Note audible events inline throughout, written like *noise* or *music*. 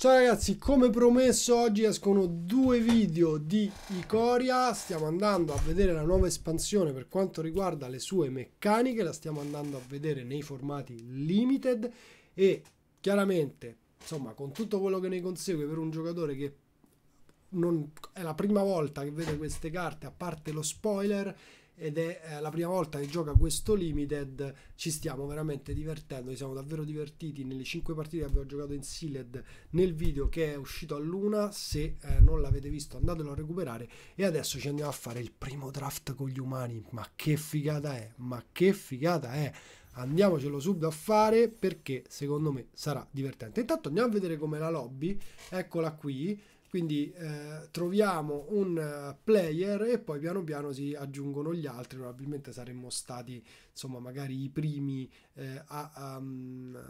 Ciao ragazzi, come promesso oggi escono due video di Icoria, stiamo andando a vedere la nuova espansione per quanto riguarda le sue meccaniche, la stiamo andando a vedere nei formati limited e chiaramente, insomma, con tutto quello che ne consegue per un giocatore che non è la prima volta che vede queste carte, a parte lo spoiler, ed è eh, la prima volta che gioca questo limited ci stiamo veramente divertendo ci siamo davvero divertiti nelle 5 partite che abbiamo giocato in Sealed nel video che è uscito a luna se eh, non l'avete visto andatelo a recuperare e adesso ci andiamo a fare il primo draft con gli umani ma che figata è ma che figata è andiamocelo subito a fare perché secondo me sarà divertente intanto andiamo a vedere come la lobby eccola qui quindi eh, troviamo un eh, player e poi piano piano si aggiungono gli altri, probabilmente saremmo stati insomma magari i primi eh, a, a mm, eh,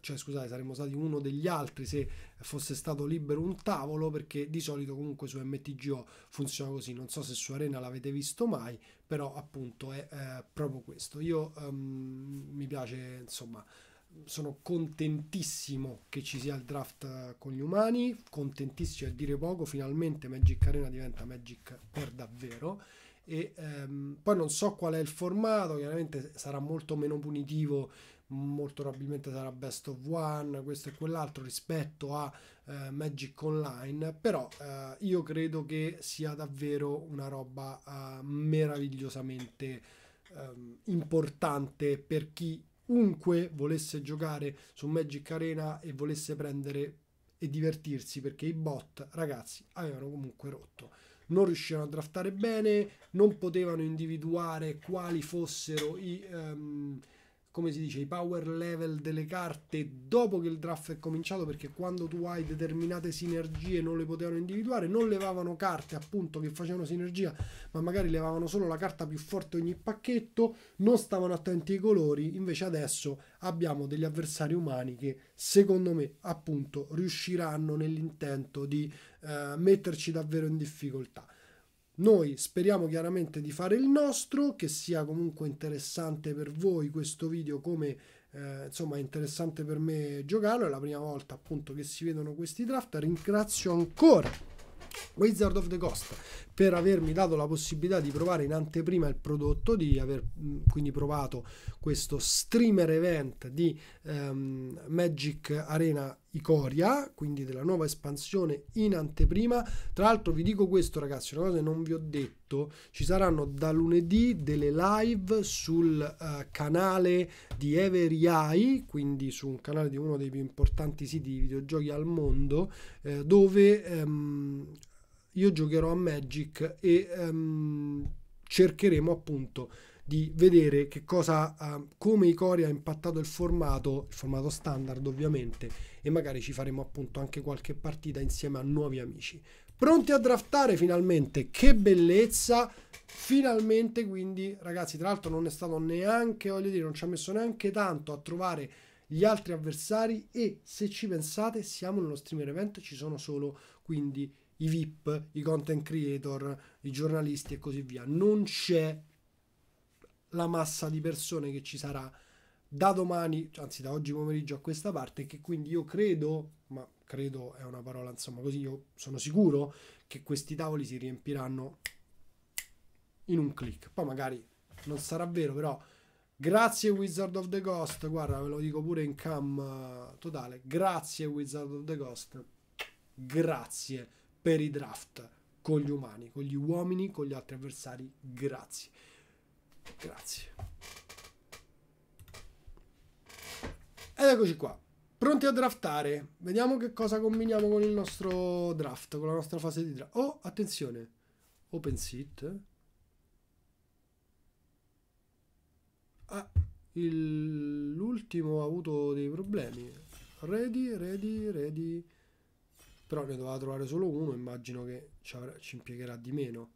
cioè scusate, saremmo stati uno degli altri se fosse stato libero un tavolo, perché di solito comunque su MTGO funziona così. Non so se su Arena l'avete visto mai, però appunto è eh, proprio questo. Io um, mi piace, insomma, sono contentissimo che ci sia il draft eh, con gli umani, contentissimo a dire poco, finalmente Magic Arena diventa Magic per davvero. E, ehm, poi non so qual è il formato, chiaramente sarà molto meno punitivo, molto probabilmente sarà best of one, questo e quell'altro rispetto a eh, Magic Online, però eh, io credo che sia davvero una roba eh, meravigliosamente ehm, importante per chi chiunque volesse giocare su Magic Arena e volesse prendere e divertirsi perché i bot, ragazzi, avevano comunque rotto. Non riuscivano a draftare bene, non potevano individuare quali fossero i... Um, come si dice, i power level delle carte dopo che il draft è cominciato, perché quando tu hai determinate sinergie non le potevano individuare, non levavano carte appunto che facevano sinergia, ma magari levavano solo la carta più forte ogni pacchetto, non stavano attenti ai colori, invece adesso abbiamo degli avversari umani che secondo me appunto riusciranno nell'intento di eh, metterci davvero in difficoltà. Noi speriamo chiaramente di fare il nostro, che sia comunque interessante per voi questo video come eh, insomma è interessante per me giocarlo, è la prima volta appunto che si vedono questi draft, ringrazio ancora Wizard of the Coast per avermi dato la possibilità di provare in anteprima il prodotto, di aver mm, quindi provato questo streamer event di ehm, Magic Arena Icoria, quindi della nuova espansione in anteprima. Tra l'altro vi dico questo ragazzi, una cosa che non vi ho detto, ci saranno da lunedì delle live sul uh, canale di Every Eye, quindi su un canale di uno dei più importanti siti di videogiochi al mondo, eh, dove ehm, io giocherò a Magic e um, cercheremo appunto di vedere che cosa, uh, come i cori ha impattato il formato, il formato standard ovviamente, e magari ci faremo appunto anche qualche partita insieme a nuovi amici. Pronti a draftare finalmente, che bellezza! Finalmente quindi, ragazzi, tra l'altro non è stato neanche, voglio dire, non ci ha messo neanche tanto a trovare gli altri avversari e se ci pensate siamo nello streamer event, ci sono solo quindi i VIP, i content creator, i giornalisti e così via. Non c'è la massa di persone che ci sarà da domani, anzi da oggi pomeriggio a questa parte, che quindi io credo, ma credo è una parola insomma così, io sono sicuro che questi tavoli si riempiranno in un click. Poi magari non sarà vero, però grazie Wizard of the Ghost, guarda ve lo dico pure in cam eh, totale, grazie Wizard of the Ghost, grazie per i draft con gli umani, con gli uomini, con gli altri avversari. Grazie. Grazie. Ed eccoci qua. Pronti a draftare. Vediamo che cosa combiniamo con il nostro draft, con la nostra fase di draft. Oh, attenzione. Open seat. Ah, l'ultimo ha avuto dei problemi. Ready, ready, ready però ne doveva trovare solo uno, immagino che ci, avrà, ci impiegherà di meno.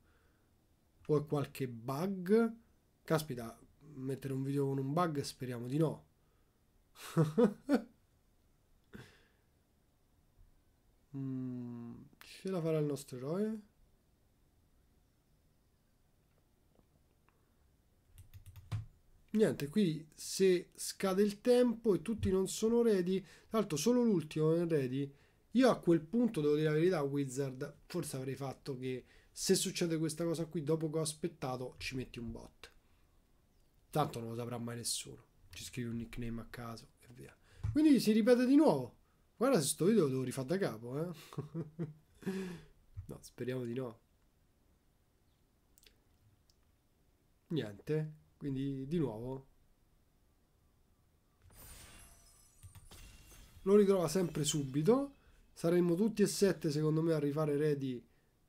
O è qualche bug? Caspita, mettere un video con un bug speriamo di no. *laughs* mm, ce la farà il nostro eroe? Niente, qui se scade il tempo e tutti non sono ready, tra l'altro solo l'ultimo è ready, io a quel punto, devo dire la verità, Wizard, forse avrei fatto che se succede questa cosa qui, dopo che ho aspettato, ci metti un bot. Tanto non lo saprà mai nessuno. Ci scrivi un nickname a caso e via. Quindi si ripete di nuovo. Guarda se sto video lo devo rifare da capo, eh? *laughs* no, speriamo di no. Niente, quindi di nuovo lo ritrova sempre subito saremmo tutti e sette, secondo me, a rifare Ready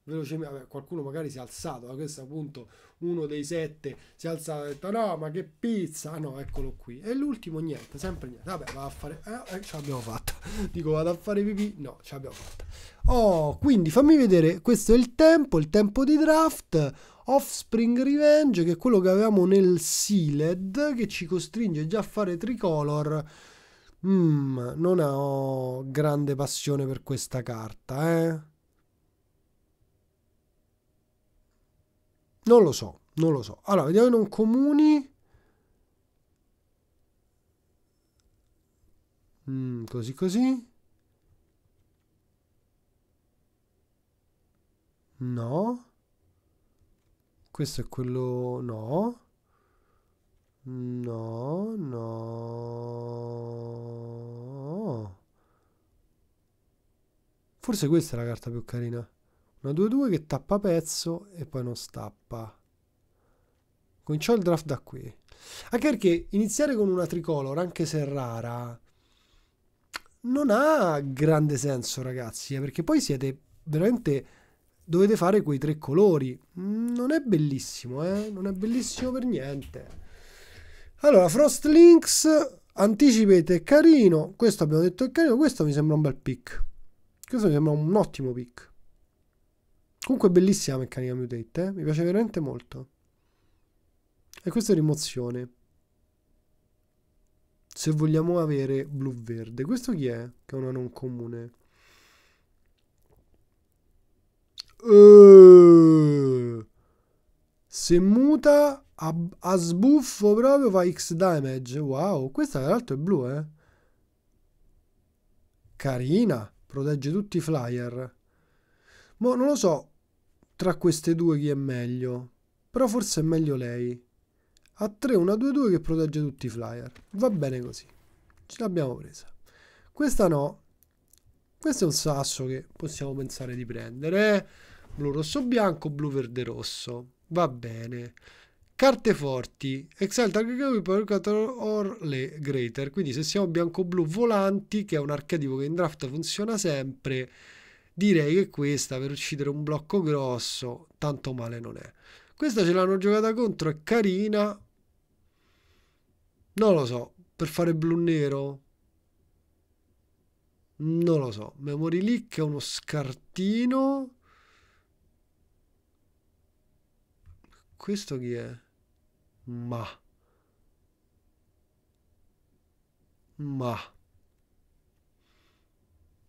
velocemente. qualcuno magari si è alzato, a questo punto uno dei sette si è alzato e ha detto no, ma che pizza! Ah, no, eccolo qui. E l'ultimo niente, sempre niente. Vabbè, va a fare... Eh, eh, ce l'abbiamo fatta. *laughs* Dico, vado a fare pipì. No, ce l'abbiamo fatta. Oh, quindi fammi vedere, questo è il tempo, il tempo di draft. Offspring Revenge, che è quello che avevamo nel Sealed, che ci costringe già a fare tricolor mm, non ho grande passione per questa carta, eh? Non lo so, non lo so. Allora, vediamo i non comuni. Mm, così così. No. Questo è quello... No. No, no. Forse questa è la carta più carina. Una 2-2 che tappa pezzo e poi non stappa. Cominciò il draft da qui. Anche perché iniziare con una tricolor, anche se rara, non ha grande senso, ragazzi. Eh, perché poi siete veramente dovete fare quei tre colori. Non è bellissimo, eh? Non è bellissimo per niente. Allora, Frostlinks, Anticipate è carino, questo abbiamo detto è carino, questo mi sembra un bel pick. Questo mi sembra un ottimo pick. Comunque bellissima meccanica mutate, eh? mi piace veramente molto. E questa è rimozione. Se vogliamo avere blu-verde. Questo chi è? Che è una non comune. Eeeh. Se muta a, a sbuffo proprio fa X damage. Wow, questa tra l'altro è blu, eh. Carina, protegge tutti i flyer. Mo non lo so tra queste due chi è meglio, però forse è meglio lei. A 3 una 2-2 che protegge tutti i flyer. Va bene così. Ce l'abbiamo presa. Questa no. Questo è un sasso che possiamo pensare di prendere. Blu rosso bianco, blu verde rosso. Va bene. Carte forti, Exalt Aggregate Percator or le Greater. Quindi se siamo bianco-blu volanti, che è un archetipo che in draft funziona sempre, direi che questa per uccidere un blocco grosso tanto male non è. Questa ce l'hanno giocata contro, è carina. Non lo so, per fare blu-nero? Non lo so. Memory Leak è uno scartino. Questo chi è? Ma. Ma.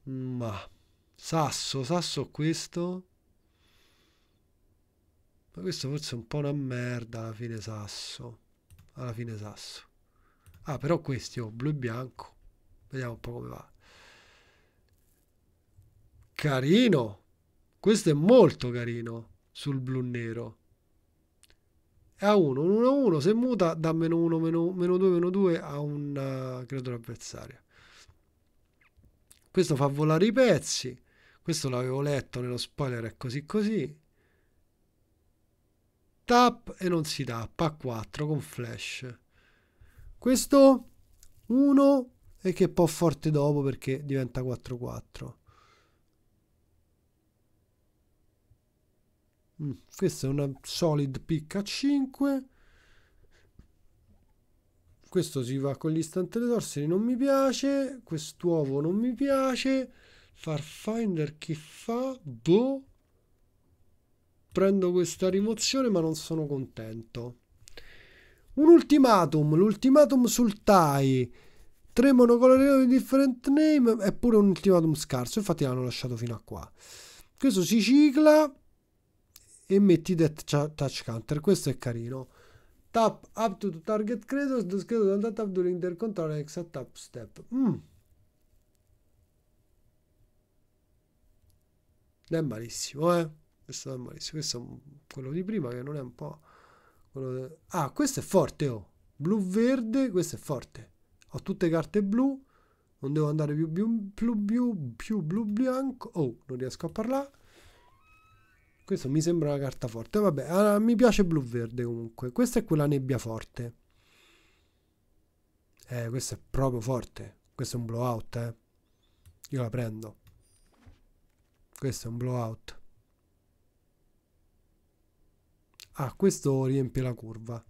Ma. Sasso, sasso questo. Ma questo forse è un po' una merda alla fine sasso. Alla fine sasso. Ah, però questi ho oh, blu e bianco. Vediamo un po' come va. Carino. Questo è molto carino sul blu nero a 1, 1 1, se muta da meno 1, meno, meno 2, meno 2 a un una eh, creatura avversario. Questo fa volare i pezzi, questo l'avevo letto nello spoiler, è così così. Tap e non si tappa, a 4 con flash. Questo 1 e che può forte dopo perché diventa 4-4. questa è una solid pick a 5 questo si va con gli instant torsi non mi piace quest'uovo non mi piace Farfinder che fa? Boh. Prendo questa rimozione ma non sono contento. Un ultimatum, l'ultimatum sul tie Tre monocolori di different name è pure un ultimatum scarso, infatti l'hanno lasciato fino a qua. Questo si cicla e metti touch counter questo è carino tap up to target credo credo da tap during the control next tap step mm. non è malissimo eh questo non è malissimo questo è quello di prima che non è un po' quello de... ah questo è forte oh blu verde questo è forte ho tutte carte blu non devo andare più più, più, più, più blu bianco oh non riesco a parlare questo mi sembra una carta forte. Vabbè, ah, mi piace blu-verde comunque. Questa è quella nebbia forte. Eh, questa è proprio forte. Questo è un blowout, eh. Io la prendo. Questo è un blowout. Ah, questo riempie la curva.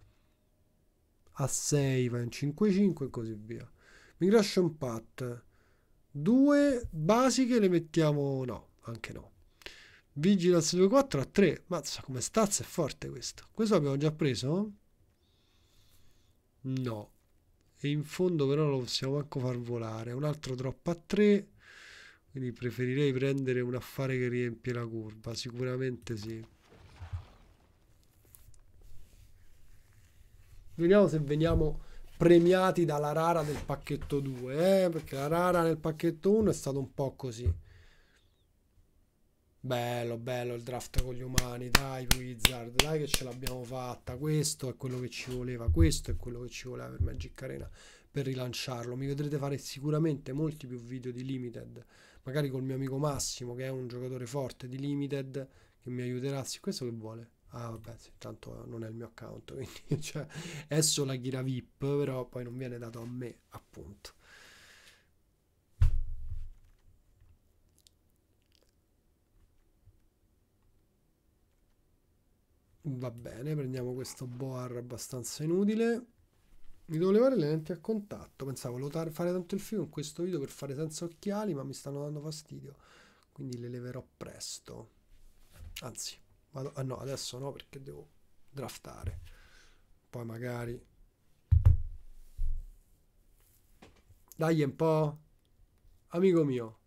A 6 va in 5-5 e così via. Migration path. Due basiche le mettiamo... No, anche no. Vigilance 2-4 a 3. Mazza, come stazza è forte questo. Questo l'abbiamo già preso? No. E in fondo però lo possiamo manco far volare. Un altro drop a 3. Quindi preferirei prendere un affare che riempie la curva. Sicuramente sì. Vediamo se veniamo premiati dalla rara del pacchetto 2. Eh? Perché la rara nel pacchetto 1 è stata un po' così. Bello, bello il draft con gli umani, dai Wizard, dai che ce l'abbiamo fatta, questo è quello che ci voleva, questo è quello che ci voleva per Magic Arena per rilanciarlo. Mi vedrete fare sicuramente molti più video di Limited, magari col mio amico Massimo che è un giocatore forte di Limited che mi aiuterà, sì, questo che vuole. Ah vabbè, sì, tanto non è il mio account, *laughs* quindi cioè, è solo la ghira VIP, però poi non viene dato a me, appunto. Va bene, prendiamo questo boar abbastanza inutile. Mi devo levare le lenti a contatto. Pensavo volevo fare tanto il film in questo video per fare senza occhiali, ma mi stanno dando fastidio. Quindi le leverò presto. Anzi, vado... ah no, adesso no perché devo draftare. Poi magari... Dai un po'. Amico mio.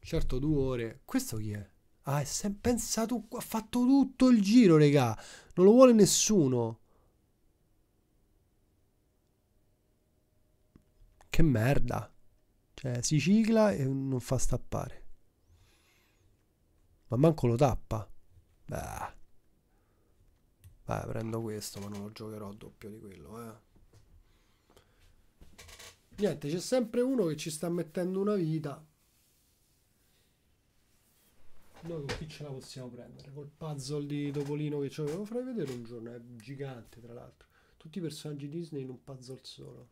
Certo, due ore. Questo chi è? Ah, Ha pensato, ha fatto tutto il giro, regà. Non lo vuole nessuno. Che merda. Cioè, si cicla e non fa stappare. Ma manco lo tappa. Beh. Vai, prendo questo, ma non lo giocherò a doppio di quello, eh. Niente, c'è sempre uno che ci sta mettendo una vita. Noi con chi ce la possiamo prendere? Col puzzle di Topolino che ci avevo farai vedere un giorno, è gigante tra l'altro. Tutti i personaggi Disney in un puzzle solo.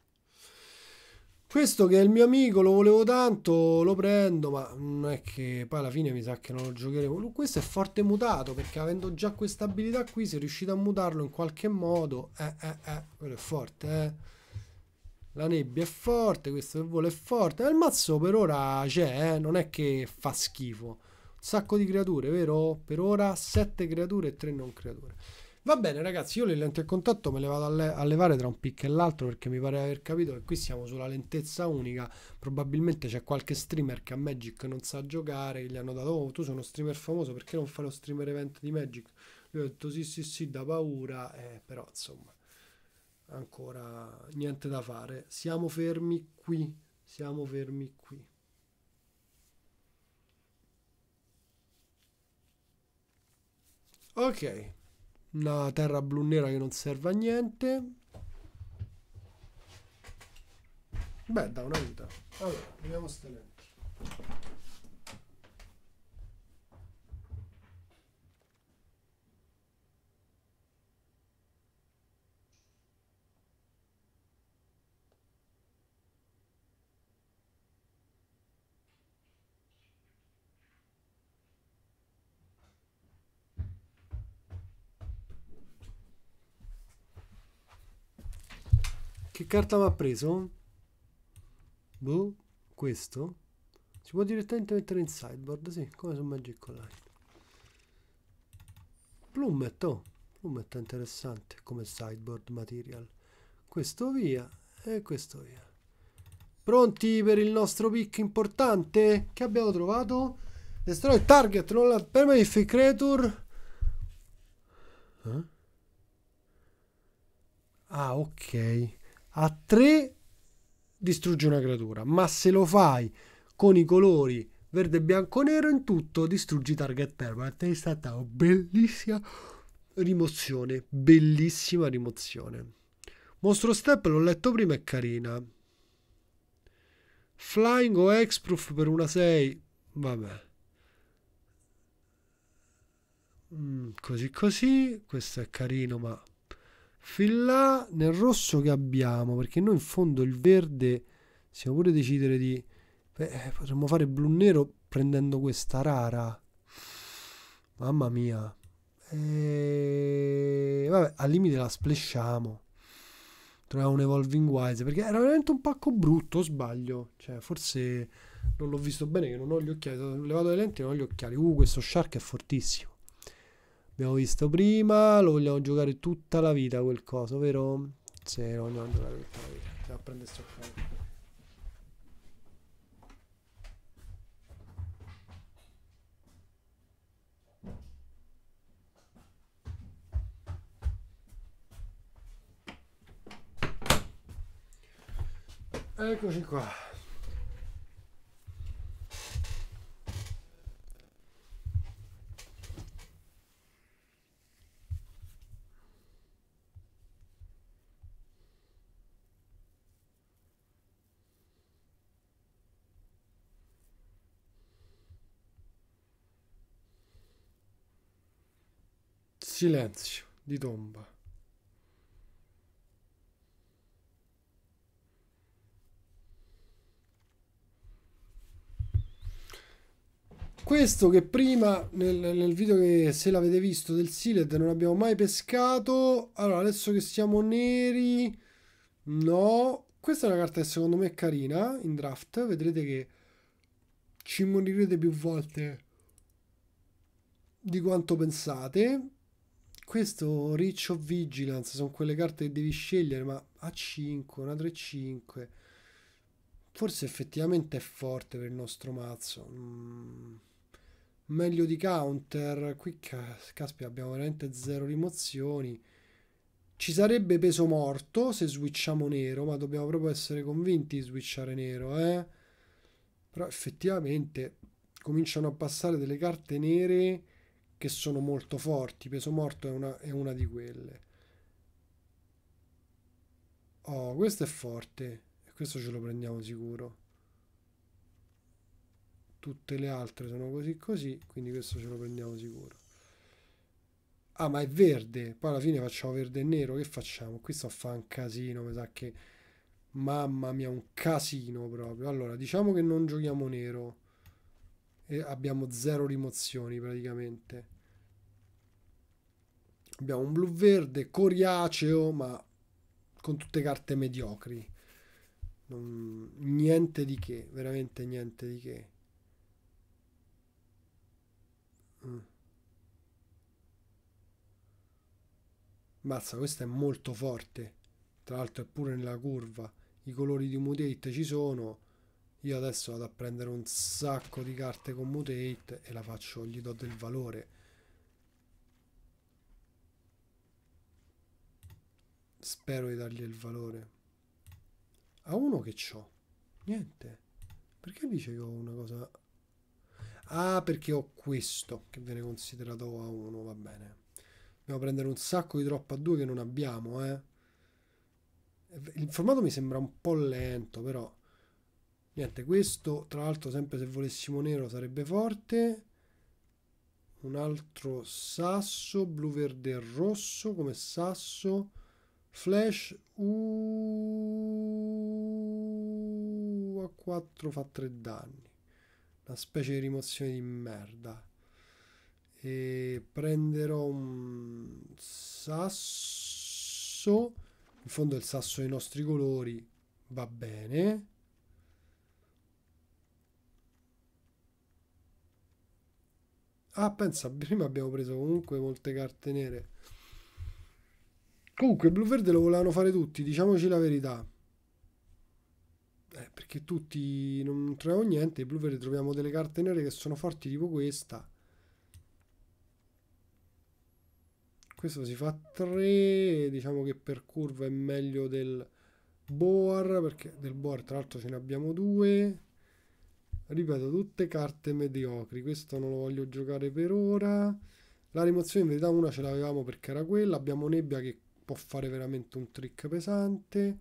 Questo che è il mio amico, lo volevo tanto, lo prendo, ma non è che poi alla fine mi sa che non lo giocheremo. Questo è forte mutato, perché avendo già questa abilità qui, se riuscite a mutarlo in qualche modo, eh eh eh, quello è forte, eh. La nebbia è forte, questo che vuole è forte, ma il mazzo per ora c'è, eh, non è che fa schifo sacco di creature, vero? Per ora 7 creature e 3 non creature. Va bene ragazzi, io le lenti a contatto me le vado a, levare tra un pic e l'altro perché mi pare di aver capito che qui siamo sulla lentezza unica, probabilmente c'è qualche streamer che a Magic non sa giocare, gli hanno dato oh tu sei uno streamer famoso perché non fai lo streamer event di Magic? Lui ha detto sì sì sì da paura, eh, però insomma ancora niente da fare, siamo fermi qui, siamo fermi qui. Ok, una terra blu nera che non serve a niente. Beh, da una vita. Allora, proviamo ste lenti. carta mi preso? Boh, questo? Si può direttamente mettere in sideboard, sì, come su Magic Online. Plummet, oh, Plummet è interessante come sideboard material. Questo via e questo via. Pronti per il nostro pick importante? Che abbiamo trovato? Destroy target, non la permanent creature. Eh? Ah, ok a 3 distrugge una creatura, ma se lo fai con i colori verde, bianco, nero, in tutto distruggi target permanent. È stata una bellissima rimozione, bellissima rimozione. Mostro Step l'ho letto prima, è carina. Flying o Hexproof per una 6, vabbè. Mm, così così, questo è carino ma fin là nel rosso che abbiamo perché noi in fondo il verde possiamo pure decidere di beh, potremmo fare blu nero prendendo questa rara mamma mia e... Eh, vabbè al limite la splesciamo troviamo un Evolving Wise perché era veramente un pacco brutto sbaglio cioè forse non l'ho visto bene che non ho gli occhiali ho levato le lenti e non ho gli occhiali uh questo Shark è fortissimo Abbiamo visto prima, lo vogliamo giocare tutta la vita quel coso, vero? Sì, lo vogliamo giocare tutta la vita. Andiamo a prendere sto qua. Eccoci qua. Silenzio di tomba. Questo che prima nel, nel, video che se l'avete visto del Siled non abbiamo mai pescato. Allora, adesso che siamo neri, no. Questa è una carta che secondo me è carina in draft. Vedrete che ci morirete più volte di quanto pensate questo Rich of Vigilance sono quelle carte che devi scegliere, ma a 5, una 3-5. Forse effettivamente è forte per il nostro mazzo. Mm. Meglio di counter. Qui caspita, abbiamo veramente zero rimozioni. Ci sarebbe peso morto se switchiamo nero, ma dobbiamo proprio essere convinti di switchare nero, eh? Però effettivamente cominciano a passare delle carte nere che sono molto forti. Peso morto è una, è una di quelle. Oh, questo è forte. Questo ce lo prendiamo sicuro. Tutte le altre sono così così, quindi questo ce lo prendiamo sicuro. Ah, ma è verde. Poi alla fine facciamo verde e nero. Che facciamo? Qui sto a fare un casino, mi sa che... Mamma mia, un casino proprio. Allora, diciamo che non giochiamo nero e abbiamo zero rimozioni praticamente. Abbiamo un blu verde coriaceo, ma con tutte carte mediocri. Non, niente di che, veramente niente di che. Mm. Mazza, questa è molto forte. Tra l'altro è pure nella curva. I colori di Mutate ci sono io adesso vado a prendere un sacco di carte con mutate e la faccio, gli do del valore spero di dargli il valore a uno che ho niente perché dice che ho una cosa ah perché ho questo che viene considerato A1 va bene dobbiamo prendere un sacco di troppo a due che non abbiamo eh il formato mi sembra un po' lento però niente questo tra l'altro sempre se volessimo nero sarebbe forte un altro sasso blu verde e rosso come sasso flash u a 4 fa 3 danni una specie di rimozione di merda e prenderò un sasso in fondo il sasso dei nostri colori va bene Ah, pensa, prima abbiamo preso comunque molte carte nere. Comunque, blu-verde lo volevano fare tutti, diciamoci la verità. Eh, perché tutti non troviamo niente, in blu-verde troviamo delle carte nere che sono forti tipo questa. Questo si fa 3, diciamo che per curva è meglio del Boar, perché del Boar tra l'altro ce ne abbiamo due ripeto tutte carte mediocri questo non lo voglio giocare per ora la rimozione in verità una ce l'avevamo perché era quella abbiamo nebbia che può fare veramente un trick pesante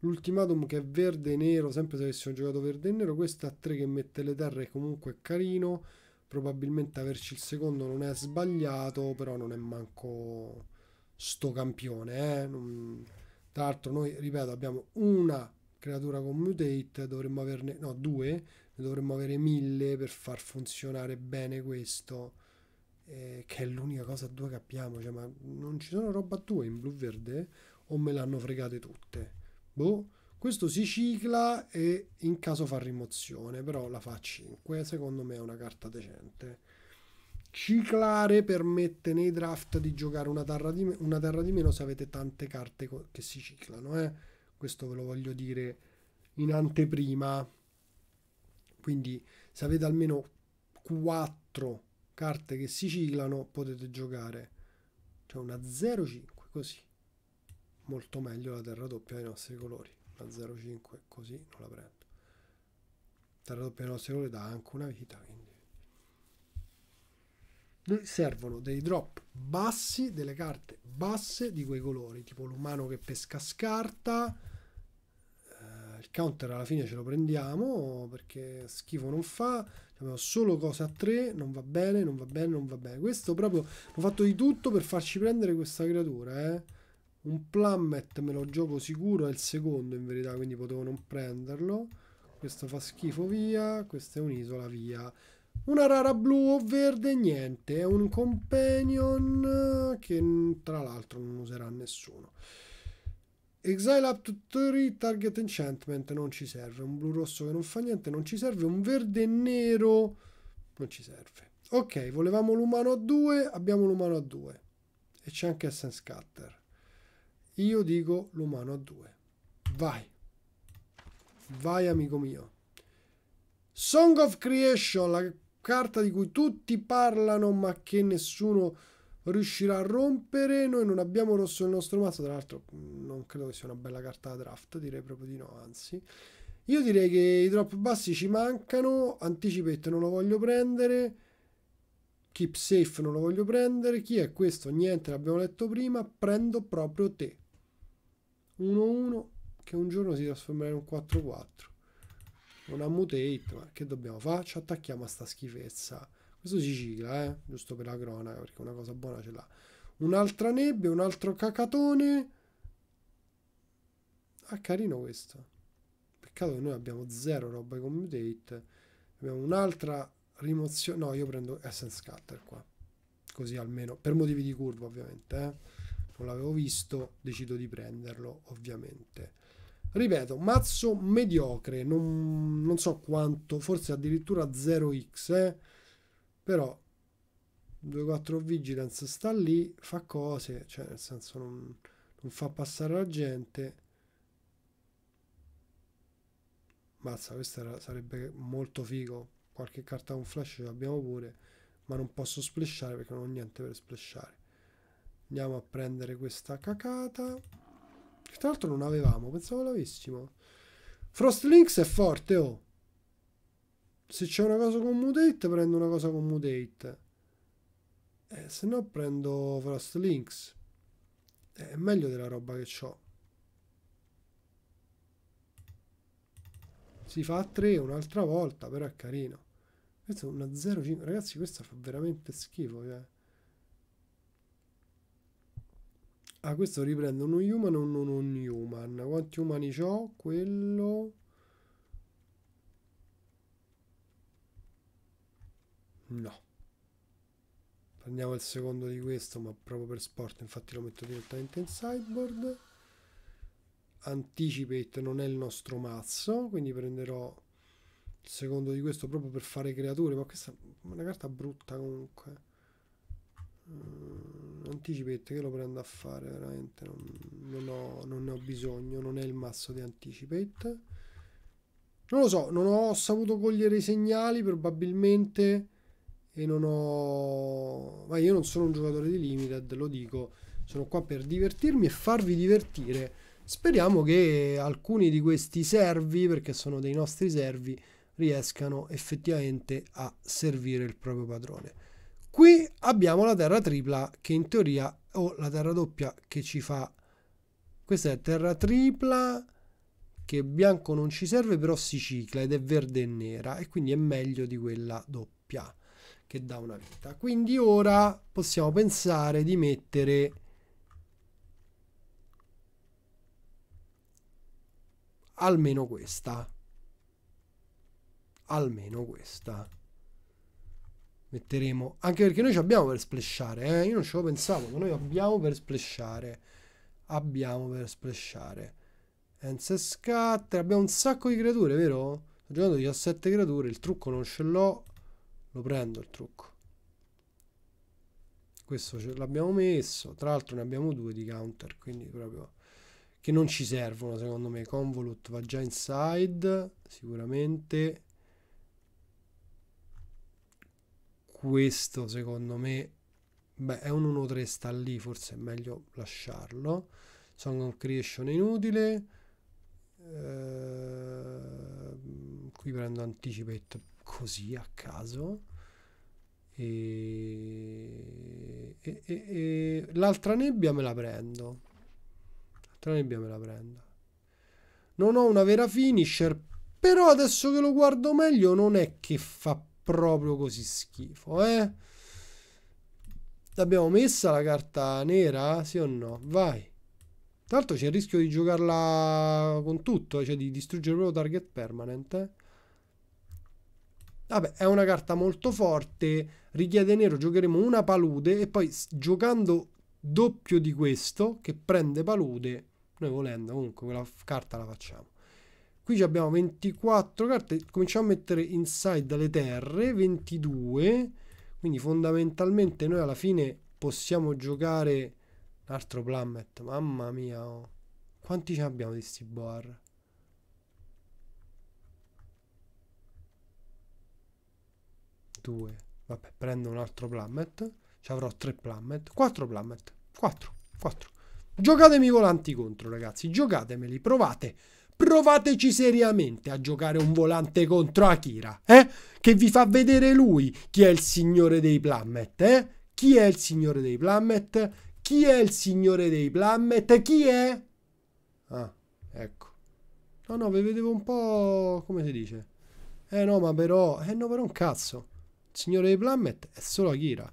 l'ultimatum che è verde e nero sempre se avessimo giocato verde e nero questa a 3 che mette le terre comunque è carino probabilmente averci il secondo non è sbagliato però non è manco sto campione eh? non... tra l'altro noi ripeto abbiamo una creatura con mutate dovremmo averne no due ne dovremmo avere mille per far funzionare bene questo, eh, che è l'unica cosa a due che abbiamo, cioè, ma non ci sono roba a due in blu-verde o me l'hanno fregate tutte? Boh, questo si cicla e in caso fa rimozione, però la fa 5, secondo me è una carta decente. Ciclare permette nei draft di giocare una terra di, una terra di meno se avete tante carte co- che si ciclano, eh? questo ve lo voglio dire in anteprima quindi se avete almeno 4 carte che si ciclano potete giocare cioè una 0-5 così. Molto meglio la terra doppia dei nostri colori. Una 5 così non la prendo. Terra doppia dei nostri colori dà anche una vita, quindi servono dei drop bassi, delle carte basse di quei colori, tipo l'umano che pesca scarta, il counter alla fine ce lo prendiamo perché schifo non fa abbiamo solo cose a 3 non va bene non va bene non va bene questo proprio ho fatto di tutto per farci prendere questa creatura eh. un plummet me lo gioco sicuro è il secondo in verità quindi potevo non prenderlo questo fa schifo via questa è un'isola via una rara blu o verde niente è un companion che tra l'altro non userà nessuno Exile up to 3 target enchantment, non ci serve. Un blu rosso che non fa niente, non ci serve. Un verde e nero, non ci serve. Ok, volevamo l'umano a 2, abbiamo l'umano a 2. E c'è anche Essence Cutter. Io dico l'umano a 2. Vai. Vai amico mio. Song of Creation, la carta di cui tutti parlano ma che nessuno riuscirà a rompere. Noi non abbiamo rosso il nostro mazzo, tra l'altro mm, non credo che sia una bella carta da draft, direi proprio di no, anzi. Io direi che i drop bassi ci mancano, Anticipate non lo voglio prendere, Keep Safe non lo voglio prendere, chi è questo? Niente, l'abbiamo letto prima, prendo proprio te. 1-1 che un giorno si trasformerà in un 4-4. Non ha mutate, ma che dobbiamo fare? Ci attacchiamo a sta schifezza. Questo si cicla, eh? giusto per la cronaca, perché una cosa buona ce l'ha. Un'altra nebbia, un altro cacatone. Ah, carino questo. Peccato che noi abbiamo zero roba di commutate. Abbiamo un'altra rimozione. No, io prendo Essence Cutter qua. Così almeno, per motivi di curva ovviamente. Eh? Non l'avevo visto, decido di prenderlo ovviamente. Ripeto, mazzo mediocre, non, non so quanto, forse addirittura 0x. Eh? però 2-4 Vigilance sta lì, fa cose, cioè nel senso non, non fa passare la gente. Mazza, questo era, sarebbe molto figo. Qualche carta con flash ce l'abbiamo pure, ma non posso splashare perché non ho niente per splashare. Andiamo a prendere questa cacata. Che tra l'altro non avevamo, pensavo l'avessimo. Frostlinks è forte, oh! se c'è una cosa con mutate prendo una cosa con mutate eh, se no prendo Frost Links eh, è meglio della roba che ho si fa a 3 un'altra volta però è carino questo è una 0,5 ragazzi questa fa veramente schifo cioè. ah questo riprende un human o un non human quanti umani ho? quello No. Prendiamo il secondo di questo, ma proprio per sport, infatti lo metto direttamente in sideboard. Anticipate non è il nostro mazzo, quindi prenderò il secondo di questo proprio per fare creature, ma questa è una carta brutta comunque. Mm, anticipate che lo prendo a fare veramente, non, non, ho, non ne ho bisogno, non è il mazzo di anticipate. Non lo so, non ho saputo cogliere i segnali, probabilmente e non ho... ma io non sono un giocatore di limited, lo dico, sono qua per divertirmi e farvi divertire. Speriamo che alcuni di questi servi, perché sono dei nostri servi, riescano effettivamente a servire il proprio padrone. Qui abbiamo la terra tripla che in teoria, o la terra doppia che ci fa... Questa è terra tripla che bianco non ci serve però si cicla ed è verde e nera e quindi è meglio di quella doppia che dà una vita. Quindi ora possiamo pensare di mettere almeno questa. Almeno questa. Metteremo, anche perché noi ci abbiamo per splashare, eh? io non ce lo pensavo, ma noi abbiamo per splashare. Abbiamo per splashare. Ence scatter, abbiamo un sacco di creature, vero? Sto giocando 17 creature, il trucco non ce l'ho, lo prendo il trucco questo l'abbiamo messo tra l'altro ne abbiamo due di counter quindi proprio che non ci servono secondo me convolut va già inside sicuramente questo secondo me beh è un 1-3 sta lì forse è meglio lasciarlo song creation è inutile eh, qui prendo anticipate così a caso e, e, e, e l'altra nebbia me la prendo. L'altra nebbia me la prendo. Non ho una vera finisher, però adesso che lo guardo meglio non è che fa proprio così schifo, eh? L'abbiamo messa la carta nera? Sì o no? Vai. Tra l'altro c'è il rischio di giocarla con tutto, eh, cioè di distruggere proprio target permanent. Eh? Vabbè, è una carta molto forte Richiede nero giocheremo una palude e poi giocando doppio di questo che prende palude, noi volendo comunque quella carta la facciamo. Qui abbiamo 24 carte, cominciamo a mettere inside le terre, 22, quindi fondamentalmente noi alla fine possiamo giocare un altro plummet, mamma mia, oh. quanti ce ne abbiamo di sti boar? Due. Vabbè, prendo un altro plummet. Ci avrò tre plummet. Quattro plummet. Quattro. Quattro. Giocatemi i volanti contro, ragazzi. Giocatemeli. Provate. Provateci seriamente a giocare un volante contro Akira, eh? Che vi fa vedere lui chi è il signore dei plummet, eh? Chi è il signore dei plummet? Chi è il signore dei plummet? Chi è? Ah, ecco. No, no, vi vedevo un po'... come si dice? Eh no, ma però... Eh no, però un cazzo signore di Plummet è solo Akira.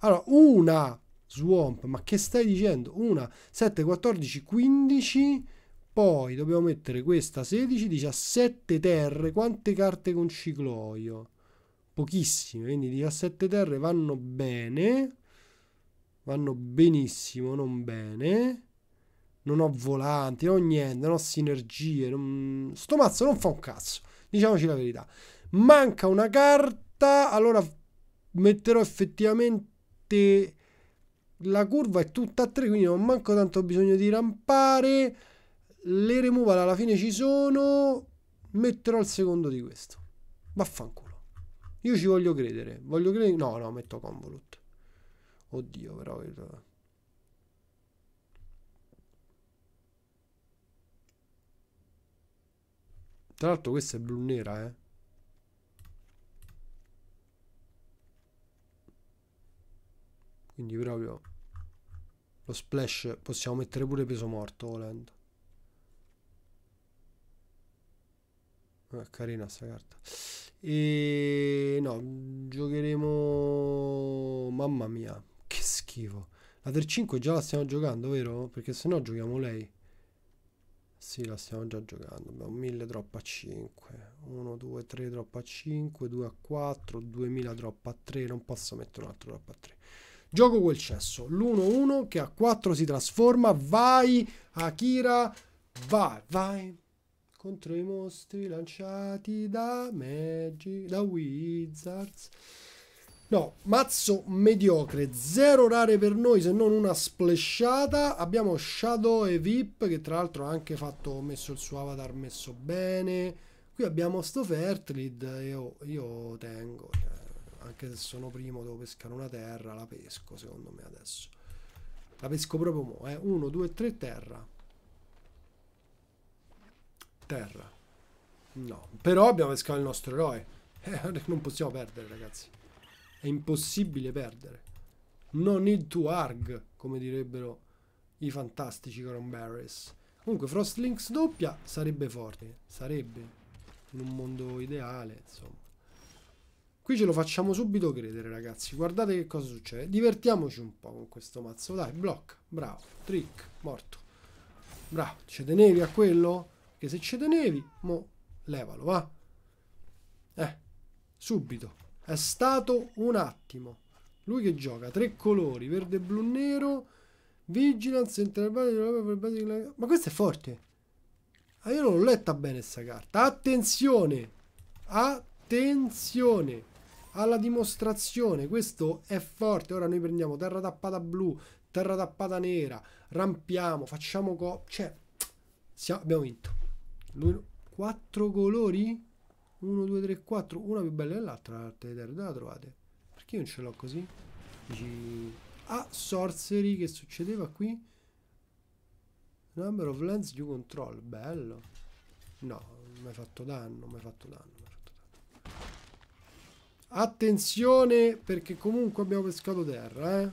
Allora, una Swamp, ma che stai dicendo? Una 7, 14, 15. Poi dobbiamo mettere questa 16, 17 terre. Quante carte con cicloio? Pochissime, quindi 17 terre vanno bene. Vanno benissimo, non bene. Non ho volanti, non ho niente, non ho sinergie. Non... Sto mazzo non fa un cazzo. Diciamoci la verità. Manca una carta realtà allora metterò effettivamente la curva è tutta a 3 quindi non manco tanto bisogno di rampare le removal alla fine ci sono metterò il secondo di questo vaffanculo io ci voglio credere voglio credere no no metto convolut oddio però tra l'altro questa è blu nera eh Quindi proprio lo splash possiamo mettere pure peso morto volendo. È eh, carina sta carta. E no, giocheremo... Mamma mia, che schifo. La 3-5 già la stiamo giocando, vero? Perché se no giochiamo lei. Sì, la stiamo già giocando. Abbiamo 1000 drop a 5. 1, 2, 3 drop a 5, 2 a 4, 2000 drop a 3. Non posso mettere un altro drop a 3. Gioco quel cesso. L'1-1 che a 4 si trasforma. Vai, Akira. Vai, vai. Contro i mostri lanciati da Magi, da Wizards. No, mazzo mediocre, zero rare per noi se non una splashata. Abbiamo Shadow e Vip che tra l'altro ha anche fatto, messo il suo avatar messo bene. Qui abbiamo sto Fertlid, io, io tengo. Cioè anche se sono primo devo pescare una terra la pesco secondo me adesso la pesco proprio mo 1 2 3 terra terra no però abbiamo pescato il nostro eroe *laughs* eh, non possiamo perdere ragazzi è impossibile perdere no need to arg come direbbero i fantastici Coron Cronberries comunque Frostlinks doppia sarebbe forte sarebbe in un mondo ideale insomma Qui ce lo facciamo subito credere, ragazzi. Guardate che cosa succede. Divertiamoci un po' con questo mazzo. Dai, block. Bravo. Trick. Morto. Bravo. Ci tenevi a quello? Che se ci tenevi, mo levalo, va. Eh. Subito. È stato un attimo. Lui che gioca tre colori, verde, blu, nero, vigilance, intervallo. ma questo è forte. Ah, io non l'ho letta bene sta carta. Attenzione! Attenzione! alla dimostrazione. Questo è forte. Ora noi prendiamo terra tappata blu, terra tappata nera, rampiamo, facciamo co... Cioè, siamo, abbiamo vinto. Lui, quattro colori? Uno, due, tre, quattro. Una più bella dell'altra, l'arte di terra. Dove la trovate? Perché io non ce l'ho così? Dici... Ah, sorcery, che succedeva qui? Number of lands you control. Bello. No, mi hai fatto danno, mi hai fatto danno. Attenzione perché comunque abbiamo pescato terra, eh?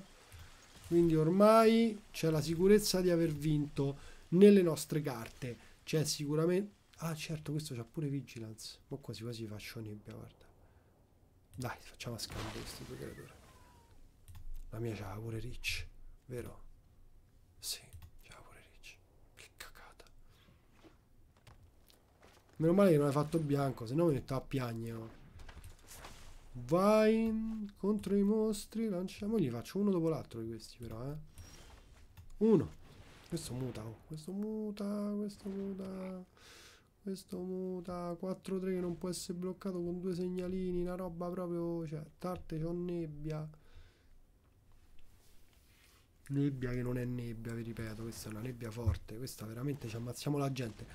Quindi ormai c'è la sicurezza di aver vinto nelle nostre carte. C'è sicuramente... Ah certo, questo c'ha pure vigilance. Ma quasi quasi faccio nebbia, guarda. Dai, facciamo a scambio questi due creature. La mia c'ha pure rich, vero? Sì, c'ha pure rich. Che cacata. Meno male che non hai fatto bianco, se no mi metto a piagnere. Vai contro i mostri, lanciamo. Gli faccio uno dopo l'altro di questi però, eh. Uno. Questo muta, oh. questo muta, questo muta. Questo muta 4-3 che non può essere bloccato con due segnalini, una roba proprio, cioè, tarte c'ho nebbia. Nebbia che non è nebbia, vi ripeto, questa è una nebbia forte, questa veramente ci ammazziamo la gente.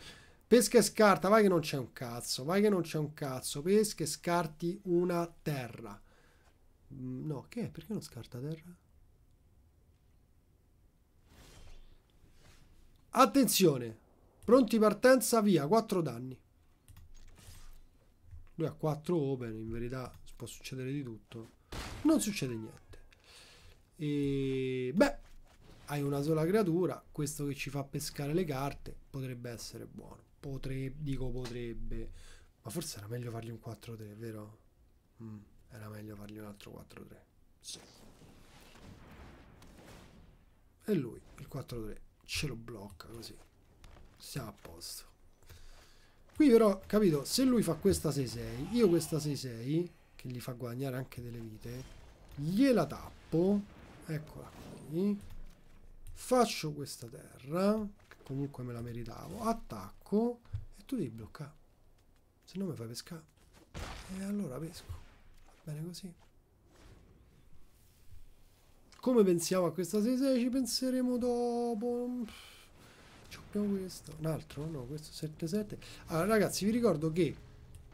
Pesca e scarta, vai che non c'è un cazzo, vai che non c'è un cazzo. Pesca e scarti una terra. Mm, no, che? È? Perché non scarta terra? Attenzione, pronti partenza, via, 4 danni. Lui ha 4 open, in verità può succedere di tutto. Non succede niente. E... Beh, hai una sola creatura, questo che ci fa pescare le carte potrebbe essere buono potrebbe, dico potrebbe, ma forse era meglio fargli un 4-3, vero? Mm, era meglio fargli un altro 4-3. Sì. E lui, il 4-3, ce lo blocca così. Siamo a posto. Qui però, capito, se lui fa questa 6-6, io questa 6-6, che gli fa guadagnare anche delle vite, gliela tappo, eccola qui, faccio questa terra, comunque me la meritavo attacco e tu devi bloccare se no mi fai pescare e allora pesco va bene così come pensiamo a questa 6-6 ci penseremo dopo Ci abbiamo questo un altro no questo 7-7 allora ragazzi vi ricordo che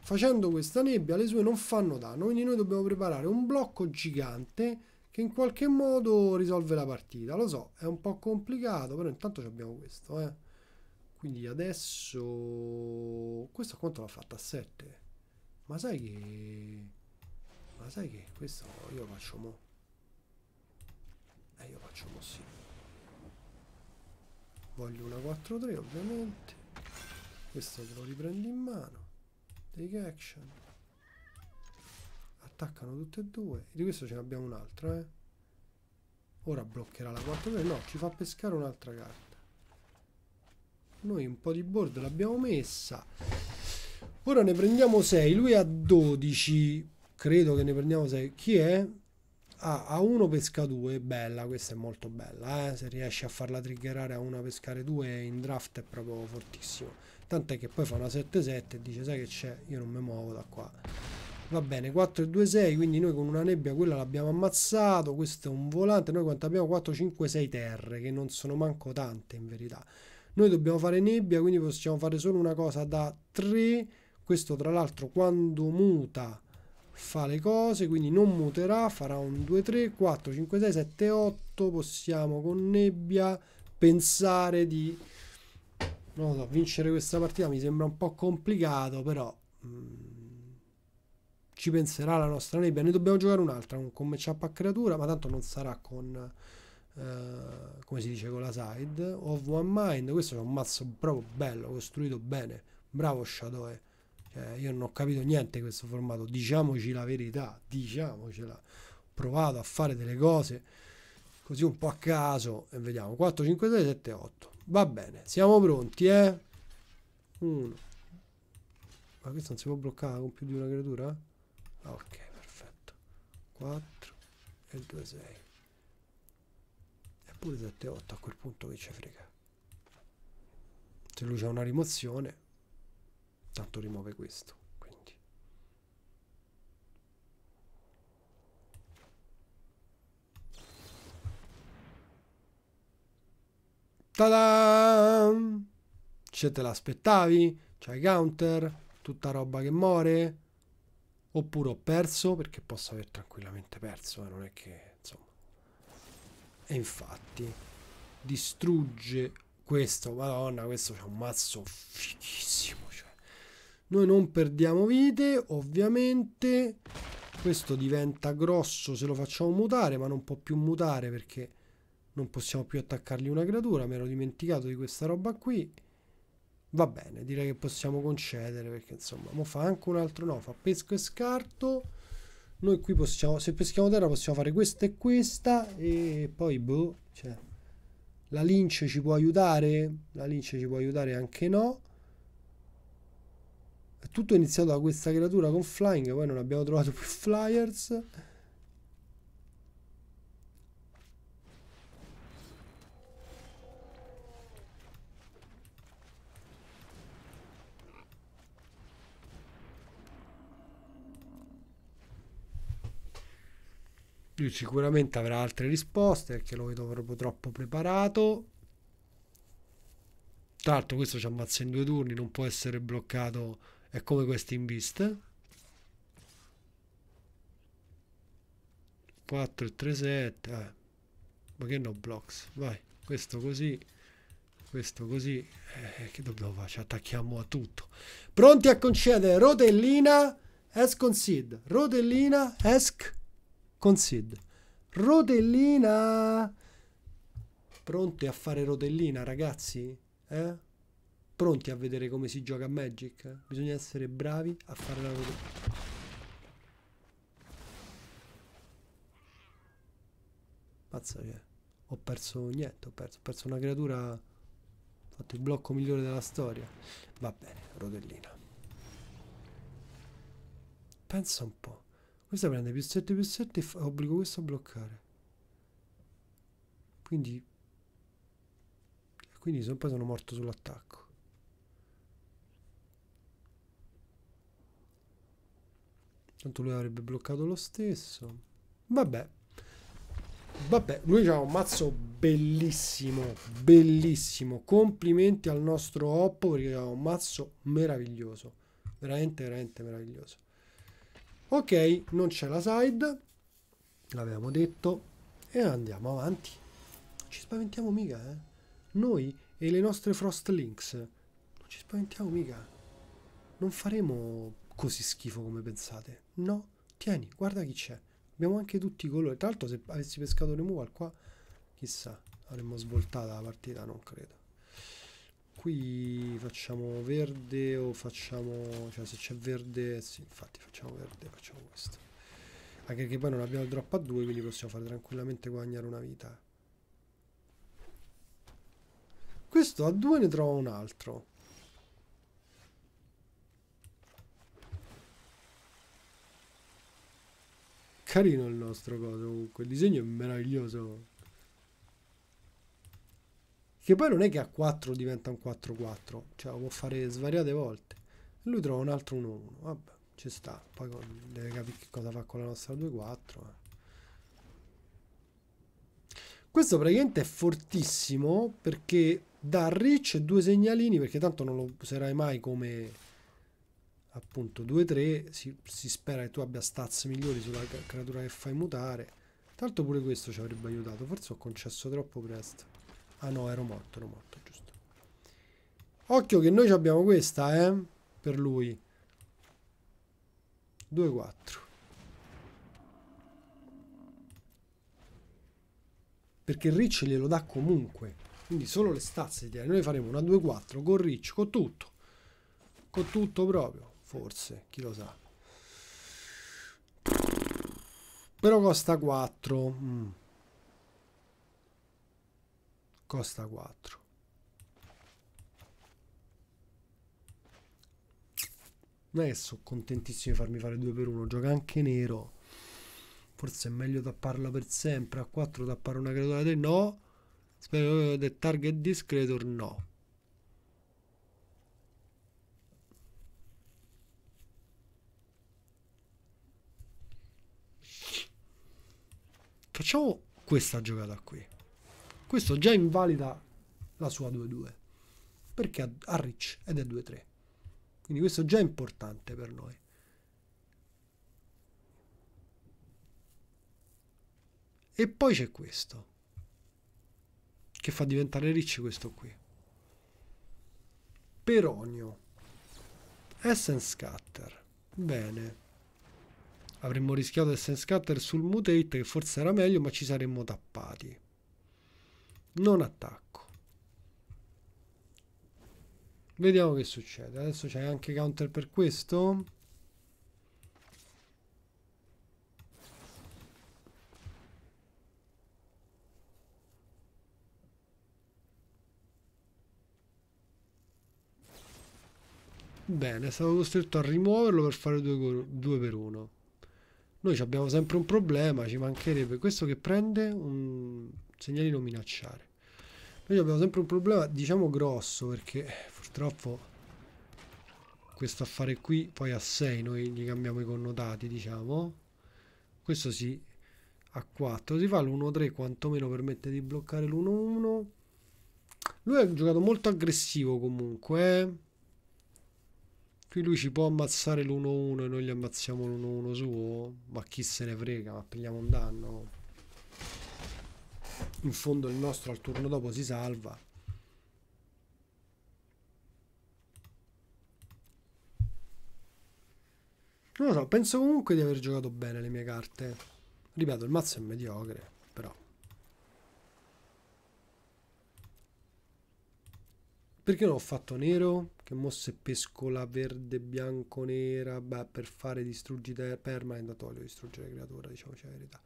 facendo questa nebbia le sue non fanno danno quindi noi dobbiamo preparare un blocco gigante che in qualche modo risolve la partita. Lo so, è un po' complicato, però intanto abbiamo questo, eh. Quindi adesso... Questo quanto l'ha fatta? A 7. Ma sai che... Ma sai che questo io lo faccio mo. Eh, io faccio mo sì. Voglio una 4-3 ovviamente. Questo te lo riprendi in mano. Take action attaccano tutte e due di questo ce n'abbiamo un'altra eh ora bloccherà la 4 3 no ci fa pescare un'altra carta noi un po' di board l'abbiamo messa ora ne prendiamo 6 lui ha 12 credo che ne prendiamo 6 chi è? Ah, a 1 pesca 2 bella questa è molto bella eh? se riesce a farla triggerare a 1 pescare 2 in draft è proprio fortissimo tant'è che poi fa una 7-7 e dice sai che c'è io non mi muovo da qua va bene 4 e 2 6 quindi noi con una nebbia quella l'abbiamo ammazzato questo è un volante noi quanto abbiamo 4 5 6 terre che non sono manco tante in verità noi dobbiamo fare nebbia quindi possiamo fare solo una cosa da 3 questo tra l'altro quando muta fa le cose quindi non muterà farà un 2 3 4 5 6 7 8 possiamo con nebbia pensare di non so, vincere questa partita mi sembra un po' complicato però mh, mm, ci penserà la nostra nebbia. Ne dobbiamo giocare un'altra con matchup a creatura, ma tanto non sarà con. Uh, come si dice con la side of one mind questo è un mazzo proprio bello costruito bene bravo Shadow. cioè, io non ho capito niente di questo formato diciamoci la verità diciamocela ho provato a fare delle cose così un po' a caso e vediamo 4 5 6 7 8 va bene siamo pronti eh 1 ma questo non si può bloccare con più di una creatura ok perfetto 4 e 2 6 eppure 7 8 a quel punto che ci frega se lui c'ha una rimozione tanto rimuove questo quindi ta Ce cioè, te l'aspettavi? C'hai counter, tutta roba che muore, oppure ho perso perché posso aver tranquillamente perso eh, non è che insomma e infatti distrugge questo madonna questo c'è un mazzo fighissimo cioè. noi non perdiamo vite ovviamente questo diventa grosso se lo facciamo mutare ma non può più mutare perché non possiamo più attaccargli una creatura mi ero dimenticato di questa roba qui Va bene, direi che possiamo concedere perché insomma, mo fa anche un altro no, fa pesco e scarto. Noi qui possiamo, se peschiamo terra possiamo fare questa e questa e poi boh, cioè la lince ci può aiutare? La lince ci può aiutare anche no. È tutto iniziato da questa creatura con flying, poi non abbiamo trovato più flyers. lui sicuramente avrà altre risposte perché lo vedo proprio troppo preparato. Tra l'altro questo ci ammazza in due turni, non può essere bloccato, è come questo in beast. 4 3 7 eh. ma che no blocks vai questo così questo così eh, che dobbiamo fare ci attacchiamo a tutto pronti a concedere rotellina esconsid rotellina esc con Sid. Rotellina! Pronti a fare rotellina, ragazzi? Eh? Pronti a vedere come si gioca a Magic? Bisogna essere bravi a fare la rotellina. Mazza che... Ho perso niente, ho perso, ho perso una creatura... Ho fatto il blocco migliore della storia. Va bene, rotellina. Pensa un po'. Questa prende più 7 più 7 e obbligo questo a bloccare. Quindi... Quindi sono, poi sono morto sull'attacco. Tanto lui avrebbe bloccato lo stesso. Vabbè. Vabbè, lui ha un mazzo bellissimo, bellissimo. Complimenti al nostro Oppo perché ha un mazzo meraviglioso. Veramente, veramente meraviglioso ok non c'è la side l'avevamo detto e andiamo avanti non ci spaventiamo mica eh? noi e le nostre frost links non ci spaventiamo mica non faremo così schifo come pensate no tieni guarda chi c'è abbiamo anche tutti i colori tra l'altro se avessi pescato removal qua chissà avremmo svoltata la partita non credo qui facciamo verde o facciamo cioè se c'è verde sì infatti facciamo verde facciamo questo anche che poi non abbiamo il drop a 2 quindi possiamo fare tranquillamente guadagnare una vita questo a 2 ne trova un altro carino il nostro coso comunque il disegno è meraviglioso che poi non è che a 4 diventa un 4-4, cioè lo può fare svariate volte. E lui trova un altro 1-1, vabbè, ci sta. Poi con, deve capire che cosa fa con la nostra 2-4. Eh. Questo praticamente è fortissimo perché dà a Rich due segnalini, perché tanto non lo userai mai come appunto 2-3 si, si, spera che tu abbia stats migliori sulla creatura che fai mutare tanto pure questo ci avrebbe aiutato forse ho concesso troppo presto Ah no, ero morto, ero morto, giusto. Occhio che noi abbiamo questa, eh? Per lui. 2-4. Perché il Rich glielo dà comunque. Quindi solo le stazze direi. Noi faremo una 2-4 con Rich, con tutto. Con tutto proprio, forse, chi lo sa. Però costa 4. Mm costa 4. Non è che sono contentissimo di farmi fare 2 per 1, gioca anche nero. Forse è meglio tapparla per sempre. A 4 tappare una creatura 3 no. Spero del target discretor no. Facciamo questa giocata qui. Questo già invalida la sua 2-2, perché ha Rich ed è 2-3. Quindi questo già è importante per noi. E poi c'è questo, che fa diventare Rich questo qui. Peronio. Essence cutter Bene. Avremmo rischiato Essence cutter sul Mutate, che forse era meglio, ma ci saremmo tappati non attacco vediamo che succede adesso c'è anche counter per questo Bene, è stato costretto a rimuoverlo per fare 2 per 1. Noi abbiamo sempre un problema, ci mancherebbe. Questo che prende un segnalino minacciare. Noi abbiamo sempre un problema, diciamo grosso, perché purtroppo questo affare qui, poi a 6 noi gli cambiamo i connotati, diciamo. Questo si a 4, si fa l'1-3 quantomeno permette di bloccare l'1-1. Lui ha giocato molto aggressivo comunque. Eh. Qui lui ci può ammazzare l'1-1 e noi gli ammazziamo l'1-1 suo, ma chi se ne frega, ma prendiamo un danno in fondo il nostro al turno dopo si salva non lo so penso comunque di aver giocato bene le mie carte ripeto il mazzo è mediocre però perché non ho fatto nero che mosse pesco la verde bianco nera beh per fare distruggi permanent toglio distruggere creatura diciamoci la verità